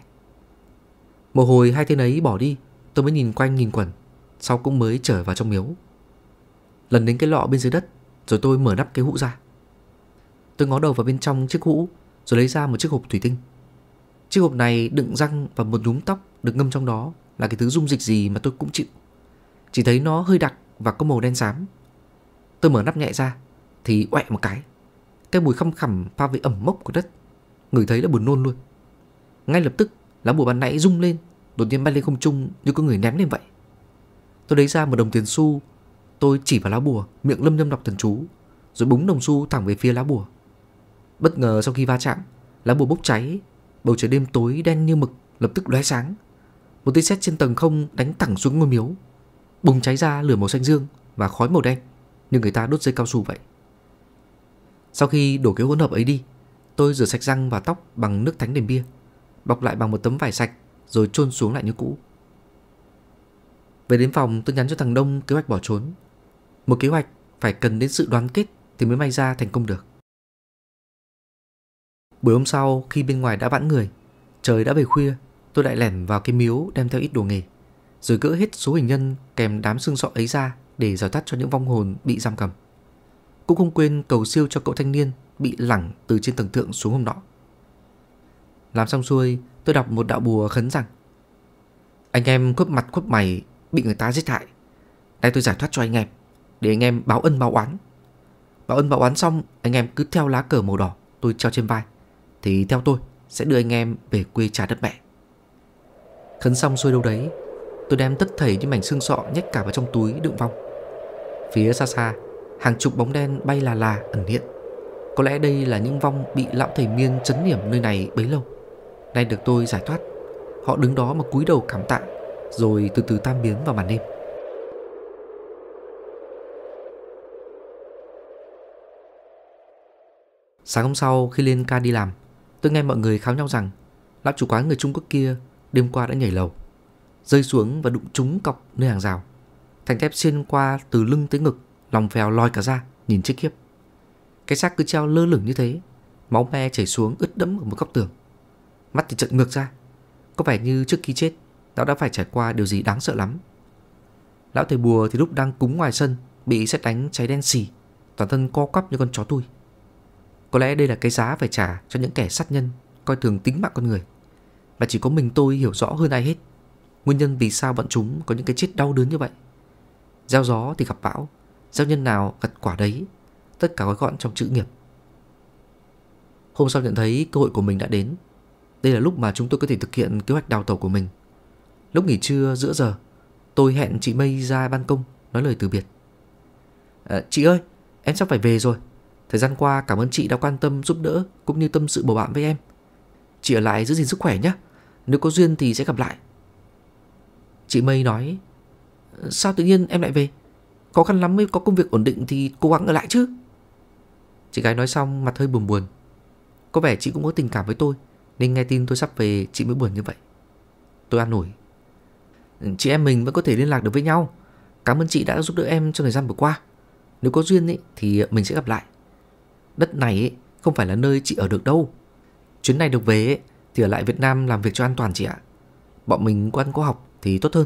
Một hồi hai tên ấy bỏ đi, tôi mới nhìn quanh nhìn quẩn, sau cũng mới trở vào trong miếu lần đến cái lọ bên dưới đất rồi tôi mở nắp cái hũ ra. Tôi ngó đầu vào bên trong chiếc hũ rồi lấy ra một chiếc hộp thủy tinh. Chiếc hộp này đựng răng và một nhúm tóc được ngâm trong đó là cái thứ dung dịch gì mà tôi cũng chịu. Chỉ thấy nó hơi đặc và có màu đen xám. Tôi mở nắp nhẹ ra thì oẹ một cái. Cái mùi khăm khẳm pha với ẩm mốc của đất, người thấy là buồn nôn luôn. Ngay lập tức, lá bùa ban nãy rung lên, đột nhiên bay lên không trung như có người ném lên vậy. Tôi lấy ra một đồng tiền xu Tôi chỉ vào lá bùa, miệng lâm nhâm đọc thần chú, rồi búng đồng xu thẳng về phía lá bùa. Bất ngờ sau khi va chạm, lá bùa bốc cháy, bầu trời đêm tối đen như mực lập tức lóe sáng. Một tia sét trên tầng không đánh thẳng xuống ngôi miếu, bùng cháy ra lửa màu xanh dương và khói màu đen, như người ta đốt dây cao su vậy. Sau khi đổ cái hỗn hợp ấy đi, tôi rửa sạch răng và tóc bằng nước thánh đền bia, bọc lại bằng một tấm vải sạch rồi chôn xuống lại như cũ. Về đến phòng, tôi nhắn cho thằng Đông kế hoạch bỏ trốn một kế hoạch phải cần đến sự đoàn kết thì mới may ra thành công được. Buổi hôm sau khi bên ngoài đã vãn người, trời đã về khuya, tôi lại lẻn vào cái miếu đem theo ít đồ nghề, rồi gỡ hết số hình nhân kèm đám xương sọ ấy ra để giải thoát cho những vong hồn bị giam cầm. Cũng không quên cầu siêu cho cậu thanh niên bị lẳng từ trên tầng thượng xuống hôm nọ. Làm xong xuôi, tôi đọc một đạo bùa khấn rằng Anh em khuất mặt khuất mày bị người ta giết hại. đây tôi giải thoát cho anh em để anh em báo ân báo oán. Báo ân báo oán xong, anh em cứ theo lá cờ màu đỏ tôi treo trên vai. Thì theo tôi sẽ đưa anh em về quê trả đất mẹ. Khấn xong xuôi đâu đấy, tôi đem tất thảy những mảnh xương sọ nhét cả vào trong túi đựng vong. Phía xa xa, hàng chục bóng đen bay là là ẩn hiện. Có lẽ đây là những vong bị lão thầy miên chấn niệm nơi này bấy lâu. Nay được tôi giải thoát, họ đứng đó mà cúi đầu cảm tạ, rồi từ từ tan biến vào màn đêm. Sáng hôm sau khi lên ca đi làm, tôi nghe mọi người kháo nhau rằng lão chủ quán người Trung Quốc kia đêm qua đã nhảy lầu, rơi xuống và đụng trúng cọc nơi hàng rào. Thành thép xuyên qua từ lưng tới ngực, lòng phèo lòi cả ra, nhìn chết khiếp. Cái xác cứ treo lơ lửng như thế, máu me chảy xuống ướt đẫm ở một góc tường. Mắt thì trợn ngược ra, có vẻ như trước khi chết, lão đã phải trải qua điều gì đáng sợ lắm. Lão thầy bùa thì lúc đang cúng ngoài sân, bị xét đánh cháy đen xì, toàn thân co quắp như con chó tui. Có lẽ đây là cái giá phải trả cho những kẻ sát nhân, coi thường tính mạng con người. Và chỉ có mình tôi hiểu rõ hơn ai hết. Nguyên nhân vì sao bọn chúng có những cái chết đau đớn như vậy. Gieo gió thì gặp bão, gieo nhân nào gặt quả đấy. Tất cả gói gọn trong chữ nghiệp. Hôm sau nhận thấy cơ hội của mình đã đến. Đây là lúc mà chúng tôi có thể thực hiện kế hoạch đào tẩu của mình. Lúc nghỉ trưa giữa giờ, tôi hẹn chị Mây ra ban công nói lời từ biệt. À, chị ơi, em sắp phải về rồi. Thời gian qua cảm ơn chị đã quan tâm giúp đỡ cũng như tâm sự bầu bạn với em. Chị ở lại giữ gìn sức khỏe nhé. Nếu có duyên thì sẽ gặp lại. Chị Mây nói Sao tự nhiên em lại về Khó khăn lắm mới có công việc ổn định thì cố gắng ở lại chứ Chị gái nói xong mặt hơi buồn buồn Có vẻ chị cũng có tình cảm với tôi Nên nghe tin tôi sắp về chị mới buồn như vậy Tôi an ủi Chị em mình vẫn có thể liên lạc được với nhau Cảm ơn chị đã giúp đỡ em trong thời gian vừa qua Nếu có duyên ý, thì mình sẽ gặp lại đất này ấy, không phải là nơi chị ở được đâu. Chuyến này được về ấy, thì ở lại Việt Nam làm việc cho an toàn chị ạ. Bọn mình có ăn có học thì tốt hơn.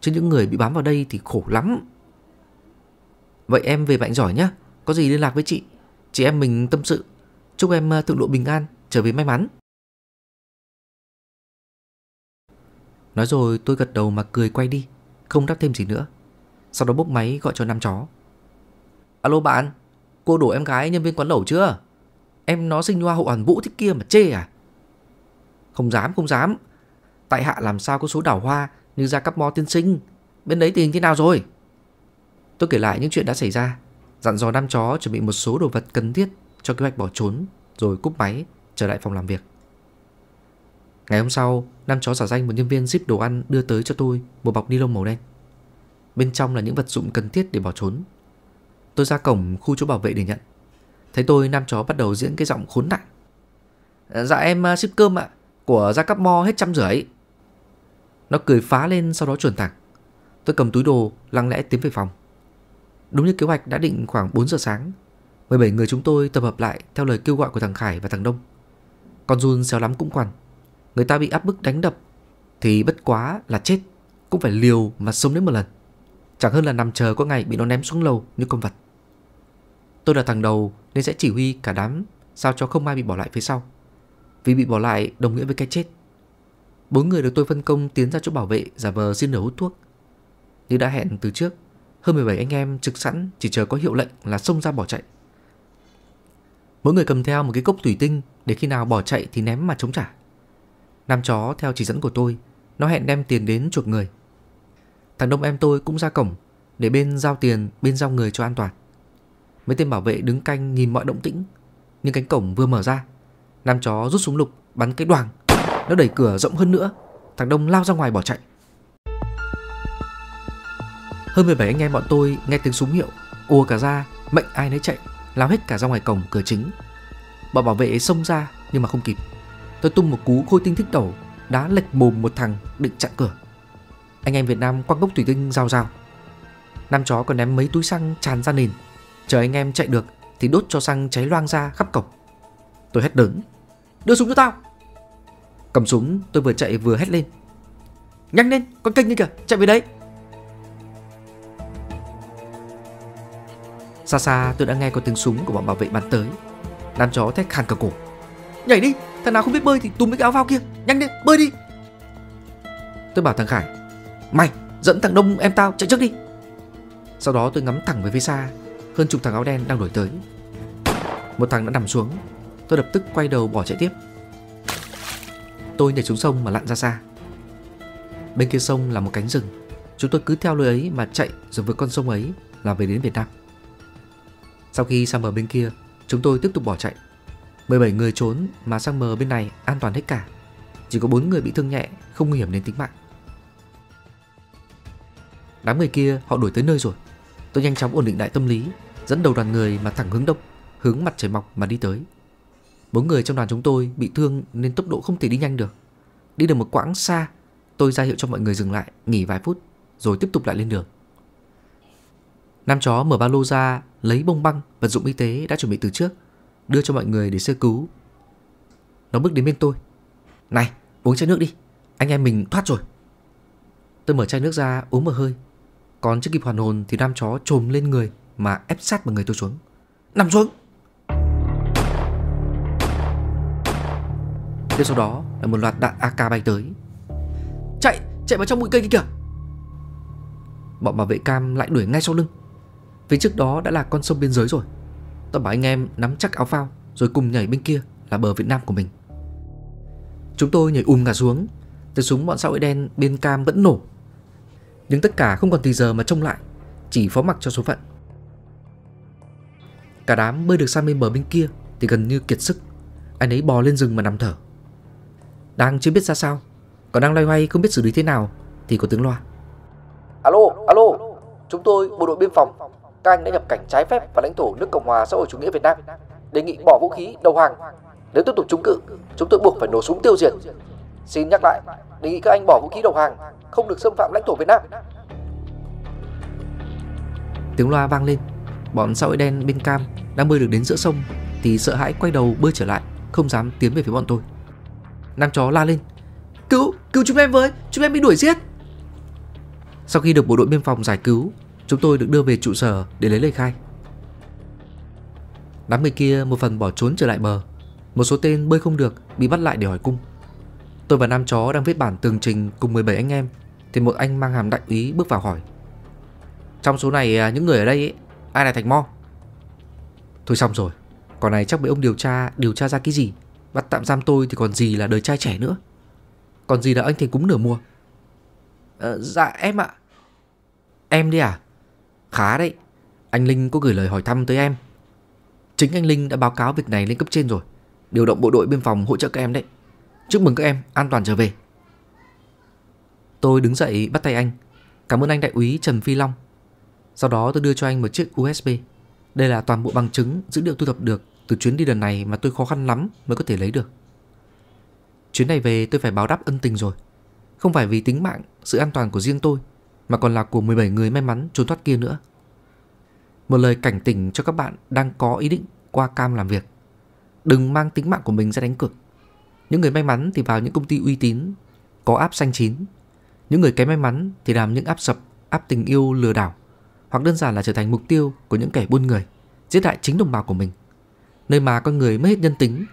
Chứ những người bị bám vào đây thì khổ lắm. Vậy em về mạnh giỏi nhá. Có gì liên lạc với chị. Chị em mình tâm sự. Chúc em ờ, thượng độ bình an, trở về may mắn. Nói rồi tôi gật đầu mà cười quay đi Không đáp thêm gì nữa Sau đó bốc máy gọi cho năm chó Alo bạn Cô đổ em gái nhân viên quán lẩu chưa Em nó sinh hoa hậu hoàn vũ thích kia mà chê à Không dám không dám Tại hạ làm sao có số đảo hoa Như ra cắp mò tiên sinh Bên đấy tình thế nào rồi Tôi kể lại những chuyện đã xảy ra Dặn dò năm chó chuẩn bị một số đồ vật cần thiết Cho kế hoạch bỏ trốn Rồi cúp máy trở lại phòng làm việc Ngày hôm sau Năm chó giả danh một nhân viên ship đồ ăn đưa tới cho tôi Một bọc ni lông màu đen Bên trong là những vật dụng cần thiết để bỏ trốn Tôi ra cổng khu chỗ bảo vệ để nhận Thấy tôi nam chó bắt đầu diễn cái giọng khốn nạn ờ, Dạ em à, ship cơm ạ Của Gia Cắp Mo hết trăm rưỡi Nó cười phá lên sau đó chuẩn thẳng Tôi cầm túi đồ lặng lẽ tiến về phòng Đúng như kế hoạch đã định khoảng 4 giờ sáng 17 người chúng tôi tập hợp lại Theo lời kêu gọi của thằng Khải và thằng Đông Con run xéo lắm cũng quằn Người ta bị áp bức đánh đập Thì bất quá là chết Cũng phải liều mà sống đến một lần Chẳng hơn là nằm chờ có ngày bị nó ném xuống lầu như con vật Tôi là thằng đầu nên sẽ chỉ huy cả đám Sao cho không ai bị bỏ lại phía sau Vì bị bỏ lại đồng nghĩa với cái chết Bốn người được tôi phân công tiến ra chỗ bảo vệ Giả vờ xin nở hút thuốc Như đã hẹn từ trước Hơn 17 anh em trực sẵn chỉ chờ có hiệu lệnh là xông ra bỏ chạy Mỗi người cầm theo một cái cốc thủy tinh Để khi nào bỏ chạy thì ném mà chống trả Nam chó theo chỉ dẫn của tôi Nó hẹn đem tiền đến chuộc người Thằng đông em tôi cũng ra cổng Để bên giao tiền bên giao người cho an toàn Mấy tên bảo vệ đứng canh nhìn mọi động tĩnh Nhưng cánh cổng vừa mở ra Nam chó rút súng lục bắn cái đoàn Nó đẩy cửa rộng hơn nữa Thằng Đông lao ra ngoài bỏ chạy Hơn 17 anh em bọn tôi nghe tiếng súng hiệu Ùa cả ra mệnh ai nấy chạy Lao hết cả ra ngoài cổng cửa chính Bọn bảo vệ xông ra nhưng mà không kịp Tôi tung một cú khôi tinh thích đầu Đá lệch mồm một thằng định chặn cửa Anh em Việt Nam quăng gốc thủy tinh rào rào Nam chó còn ném mấy túi xăng tràn ra nền Chờ anh em chạy được Thì đốt cho xăng cháy loang ra khắp cổng Tôi hét đứng Đưa súng cho tao Cầm súng tôi vừa chạy vừa hét lên Nhanh lên con kênh kia kìa chạy về đấy Xa xa tôi đã nghe có tiếng súng của bọn bảo vệ bắn tới Đám chó thét khàn cả cổ Nhảy đi thằng nào không biết bơi thì túm cái áo vào kia Nhanh lên bơi đi Tôi bảo thằng Khải Mày dẫn thằng Đông em tao chạy trước đi Sau đó tôi ngắm thẳng về phía xa hơn chục thằng áo đen đang đuổi tới Một thằng đã nằm xuống Tôi lập tức quay đầu bỏ chạy tiếp Tôi nhảy xuống sông mà lặn ra xa Bên kia sông là một cánh rừng Chúng tôi cứ theo lối ấy mà chạy rồi vượt con sông ấy là về đến Việt Nam Sau khi sang bờ bên kia Chúng tôi tiếp tục bỏ chạy 17 người trốn mà sang bờ bên này an toàn hết cả Chỉ có bốn người bị thương nhẹ Không nguy hiểm đến tính mạng Đám người kia họ đuổi tới nơi rồi Tôi nhanh chóng ổn định đại tâm lý dẫn đầu đoàn người mà thẳng hướng đông, hướng mặt trời mọc mà đi tới. Bốn người trong đoàn chúng tôi bị thương nên tốc độ không thể đi nhanh được. Đi được một quãng xa, tôi ra hiệu cho mọi người dừng lại, nghỉ vài phút, rồi tiếp tục lại lên đường. Nam chó mở ba lô ra, lấy bông băng, và dụng y tế đã chuẩn bị từ trước, đưa cho mọi người để sơ cứu. Nó bước đến bên tôi. Này, uống chai nước đi, anh em mình thoát rồi. Tôi mở chai nước ra uống một hơi, còn chưa kịp hoàn hồn thì nam chó trồm lên người, mà ép sát vào người tôi xuống. Nằm xuống! Tiếp sau đó là một loạt đạn AK bay tới. Chạy! Chạy vào trong bụi cây kia kìa! Bọn bảo vệ cam lại đuổi ngay sau lưng. Phía trước đó đã là con sông biên giới rồi. Tôi bảo anh em nắm chắc áo phao rồi cùng nhảy bên kia là bờ Việt Nam của mình. Chúng tôi nhảy ùm cả xuống, từ súng bọn xã hội đen bên cam vẫn nổ. Nhưng tất cả không còn thì giờ mà trông lại, chỉ phó mặc cho số phận. Cả đám bơi được sang bên bờ bên kia Thì gần như kiệt sức Anh ấy bò lên rừng mà nằm thở Đang chưa biết ra sao Còn đang loay hoay không biết xử lý thế nào Thì có tiếng loa Alo, alo Chúng tôi bộ đội biên phòng Các anh đã nhập cảnh trái phép vào lãnh thổ nước Cộng hòa xã hội chủ nghĩa Việt Nam Đề nghị bỏ vũ khí đầu hàng Nếu tiếp tục chống cự Chúng tôi buộc phải nổ súng tiêu diệt Xin nhắc lại Đề nghị các anh bỏ vũ khí đầu hàng Không được xâm phạm lãnh thổ Việt Nam Tiếng loa vang lên bọn xã hội đen bên cam đang bơi được đến giữa sông thì sợ hãi quay đầu bơi trở lại, không dám tiến về phía bọn tôi. Nam chó la lên, cứu, cứu chúng em với, chúng em bị đuổi giết. Sau khi được bộ đội biên phòng giải cứu, chúng tôi được đưa về trụ sở để lấy lời khai. Đám người kia một phần bỏ trốn trở lại bờ, một số tên bơi không được bị bắt lại để hỏi cung. Tôi và Nam chó đang viết bản tường trình cùng 17 anh em thì một anh mang hàm đại úy bước vào hỏi. Trong số này à, những người ở đây ấy, Ai là Thạch Mo Thôi xong rồi Còn này chắc bị ông điều tra Điều tra ra cái gì Bắt tạm giam tôi thì còn gì là đời trai trẻ nữa Còn gì là anh Thành cúng nửa mùa ờ, Dạ em ạ Em đi à Khá đấy Anh Linh có gửi lời hỏi thăm tới em Chính anh Linh đã báo cáo việc này lên cấp trên rồi Điều động bộ đội biên phòng hỗ trợ các em đấy Chúc mừng các em an toàn trở về Tôi đứng dậy bắt tay anh Cảm ơn anh đại úy Trần Phi Long sau đó tôi đưa cho anh một chiếc USB. Đây là toàn bộ bằng chứng dữ liệu thu thập được từ chuyến đi lần này mà tôi khó khăn lắm mới có thể lấy được. Chuyến này về tôi phải báo đáp ân tình rồi. Không phải vì tính mạng, sự an toàn của riêng tôi, mà còn là của 17 người may mắn trốn thoát kia nữa. Một lời cảnh tỉnh cho các bạn đang có ý định qua cam làm việc. Đừng mang tính mạng của mình ra đánh cược. Những người may mắn thì vào những công ty uy tín, có áp xanh chín. Những người kém may mắn thì làm những áp sập, áp tình yêu lừa đảo hoặc đơn giản là trở thành mục tiêu của những kẻ buôn người, giết hại chính đồng bào của mình. Nơi mà con người mất hết nhân tính,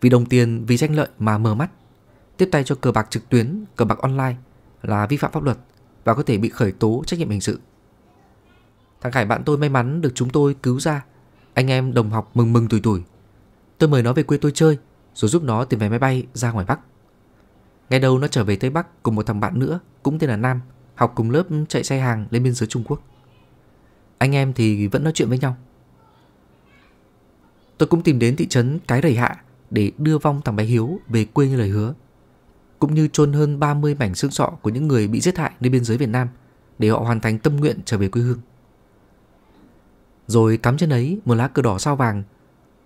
vì đồng tiền, vì danh lợi mà mờ mắt, tiếp tay cho cờ bạc trực tuyến, cờ bạc online là vi phạm pháp luật và có thể bị khởi tố trách nhiệm hình sự. Thằng Khải bạn tôi may mắn được chúng tôi cứu ra, anh em đồng học mừng mừng tuổi tuổi. Tôi mời nó về quê tôi chơi, rồi giúp nó tìm vé máy bay ra ngoài Bắc. Ngày đầu nó trở về Tây Bắc cùng một thằng bạn nữa, cũng tên là Nam, học cùng lớp chạy xe hàng lên biên giới Trung Quốc. Anh em thì vẫn nói chuyện với nhau Tôi cũng tìm đến thị trấn Cái Rầy Hạ để đưa vong thằng bé Hiếu về quê như lời hứa cũng như chôn hơn 30 mảnh xương sọ của những người bị giết hại nơi biên giới Việt Nam để họ hoàn thành tâm nguyện trở về quê hương. Rồi cắm trên ấy một lá cờ đỏ sao vàng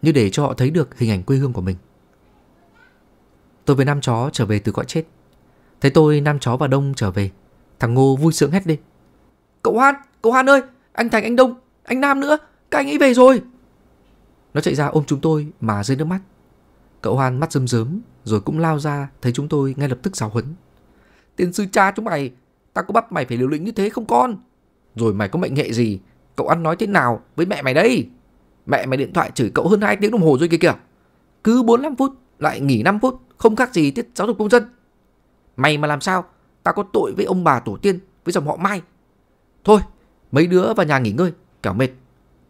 như để cho họ thấy được hình ảnh quê hương của mình. Tôi với Nam Chó trở về từ cõi chết. Thấy tôi Nam Chó và Đông trở về, thằng Ngô vui sướng hét lên. Cậu Hoan, cậu Hoan ơi, anh Thành, anh Đông, anh Nam nữa, các anh ấy về rồi. Nó chạy ra ôm chúng tôi mà rơi nước mắt. Cậu Hoan mắt rơm rớm rồi cũng lao ra thấy chúng tôi ngay lập tức giáo huấn. Tiên sư cha chúng mày, ta có bắt mày phải liều lĩnh như thế không con? Rồi mày có mệnh nghệ gì? Cậu ăn nói thế nào với mẹ mày đây? Mẹ mày điện thoại chửi cậu hơn 2 tiếng đồng hồ rồi kìa kìa. Cứ 45 phút lại nghỉ 5 phút, không khác gì tiết giáo dục công dân. Mày mà làm sao, ta có tội với ông bà tổ tiên, với dòng họ Mai. Thôi, Mấy đứa vào nhà nghỉ ngơi, kẻo mệt.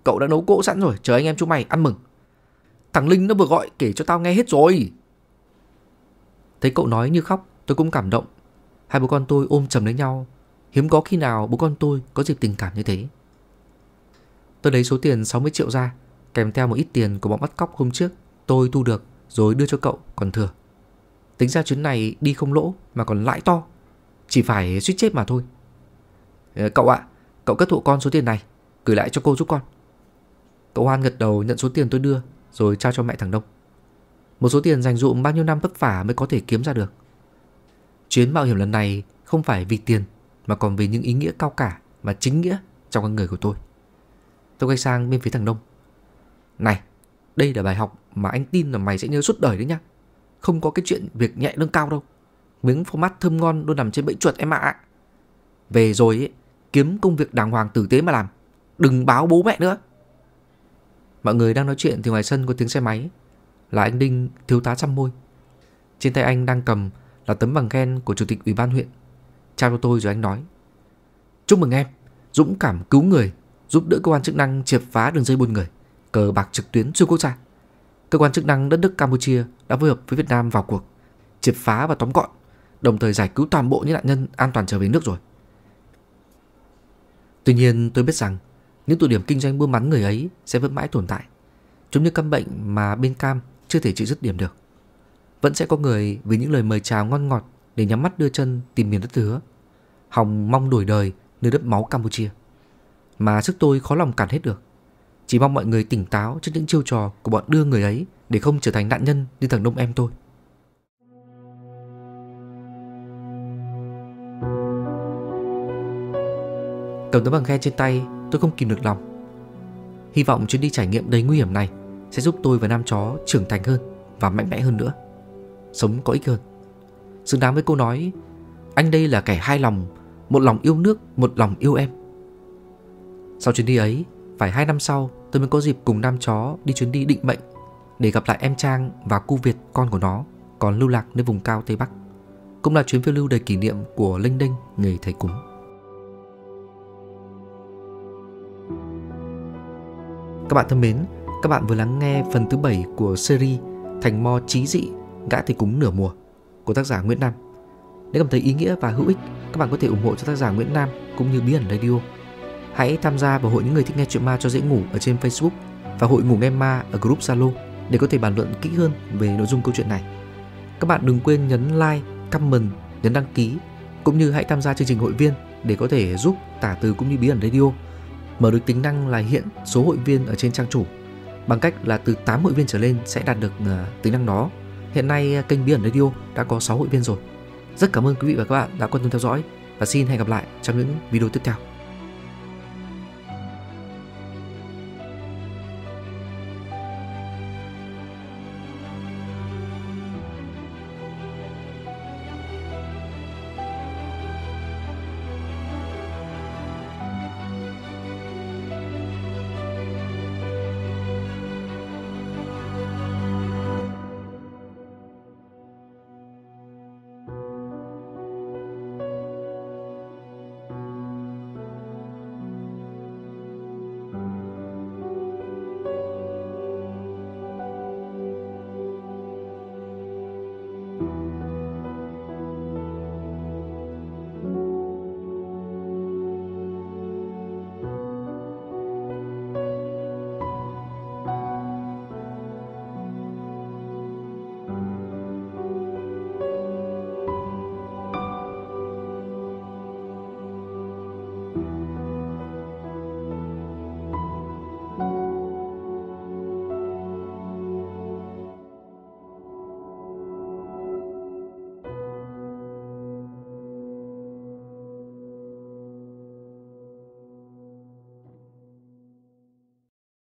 Cậu đã nấu cỗ sẵn rồi, chờ anh em chúng mày ăn mừng. Thằng Linh nó vừa gọi kể cho tao nghe hết rồi. Thấy cậu nói như khóc, tôi cũng cảm động. Hai bố con tôi ôm chầm lấy nhau. Hiếm có khi nào bố con tôi có dịp tình cảm như thế. Tôi lấy số tiền 60 triệu ra, kèm theo một ít tiền của bọn bắt cóc hôm trước tôi thu được rồi đưa cho cậu còn thừa. Tính ra chuyến này đi không lỗ mà còn lãi to. Chỉ phải suýt chết mà thôi. Ờ, cậu ạ, à, Cậu cất hộ con số tiền này Gửi lại cho cô giúp con Cậu Hoan gật đầu nhận số tiền tôi đưa Rồi trao cho mẹ thằng Đông Một số tiền dành dụm bao nhiêu năm vất vả mới có thể kiếm ra được Chuyến mạo hiểm lần này không phải vì tiền Mà còn vì những ý nghĩa cao cả Và chính nghĩa trong con người của tôi Tôi quay sang bên phía thằng Đông Này, đây là bài học mà anh tin là mày sẽ nhớ suốt đời đấy nhá Không có cái chuyện việc nhẹ lương cao đâu Miếng phô format thơm ngon luôn nằm trên bẫy chuột em ạ à. Về rồi ấy, kiếm công việc đàng hoàng tử tế mà làm Đừng báo bố mẹ nữa Mọi người đang nói chuyện thì ngoài sân có tiếng xe máy Là anh Đinh thiếu tá chăm môi Trên tay anh đang cầm là tấm bằng khen của chủ tịch ủy ban huyện Chào cho tôi rồi anh nói Chúc mừng em Dũng cảm cứu người Giúp đỡ cơ quan chức năng triệt phá đường dây buôn người Cờ bạc trực tuyến xuyên quốc gia Cơ quan chức năng đất nước Campuchia đã phối hợp với Việt Nam vào cuộc Triệt phá và tóm gọn Đồng thời giải cứu toàn bộ những nạn nhân an toàn trở về nước rồi Tuy nhiên tôi biết rằng những tụ điểm kinh doanh buôn bán người ấy sẽ vẫn mãi tồn tại. Chúng như căn bệnh mà bên cam chưa thể chịu dứt điểm được. Vẫn sẽ có người vì những lời mời chào ngon ngọt để nhắm mắt đưa chân tìm miền đất hứa. Hòng mong đổi đời nơi đất máu Campuchia. Mà sức tôi khó lòng cản hết được. Chỉ mong mọi người tỉnh táo trước những chiêu trò của bọn đưa người ấy để không trở thành nạn nhân như thằng đông em tôi. Cầm tấm bằng khen trên tay tôi không kìm được lòng Hy vọng chuyến đi trải nghiệm đầy nguy hiểm này Sẽ giúp tôi và nam chó trưởng thành hơn Và mạnh mẽ hơn nữa Sống có ích hơn Xứng đáng với câu nói Anh đây là kẻ hai lòng Một lòng yêu nước, một lòng yêu em Sau chuyến đi ấy Phải hai năm sau tôi mới có dịp cùng nam chó Đi chuyến đi định mệnh Để gặp lại em Trang và cu Việt con của nó Còn lưu lạc nơi vùng cao Tây Bắc Cũng là chuyến phiêu lưu đầy kỷ niệm của Linh Đinh Người thầy cúng Các bạn thân mến, các bạn vừa lắng nghe phần thứ 7 của series Thành Mo Chí Dị Gã thì Cúng Nửa Mùa của tác giả Nguyễn Nam. Nếu cảm thấy ý nghĩa và hữu ích, các bạn có thể ủng hộ cho tác giả Nguyễn Nam cũng như Bí ẩn Radio. Hãy tham gia vào hội những người thích nghe chuyện ma cho dễ ngủ ở trên Facebook và hội ngủ nghe ma ở group Zalo để có thể bàn luận kỹ hơn về nội dung câu chuyện này. Các bạn đừng quên nhấn like, comment, nhấn đăng ký cũng như hãy tham gia chương trình hội viên để có thể giúp tả từ cũng như bí ẩn radio mở được tính năng là hiện số hội viên ở trên trang chủ bằng cách là từ 8 hội viên trở lên sẽ đạt được à, tính năng đó. Hiện nay à, kênh Bí ẩn Radio đã có 6 hội viên rồi. Rất cảm ơn quý vị và các bạn đã quan tâm theo dõi và xin hẹn gặp lại trong những video tiếp theo.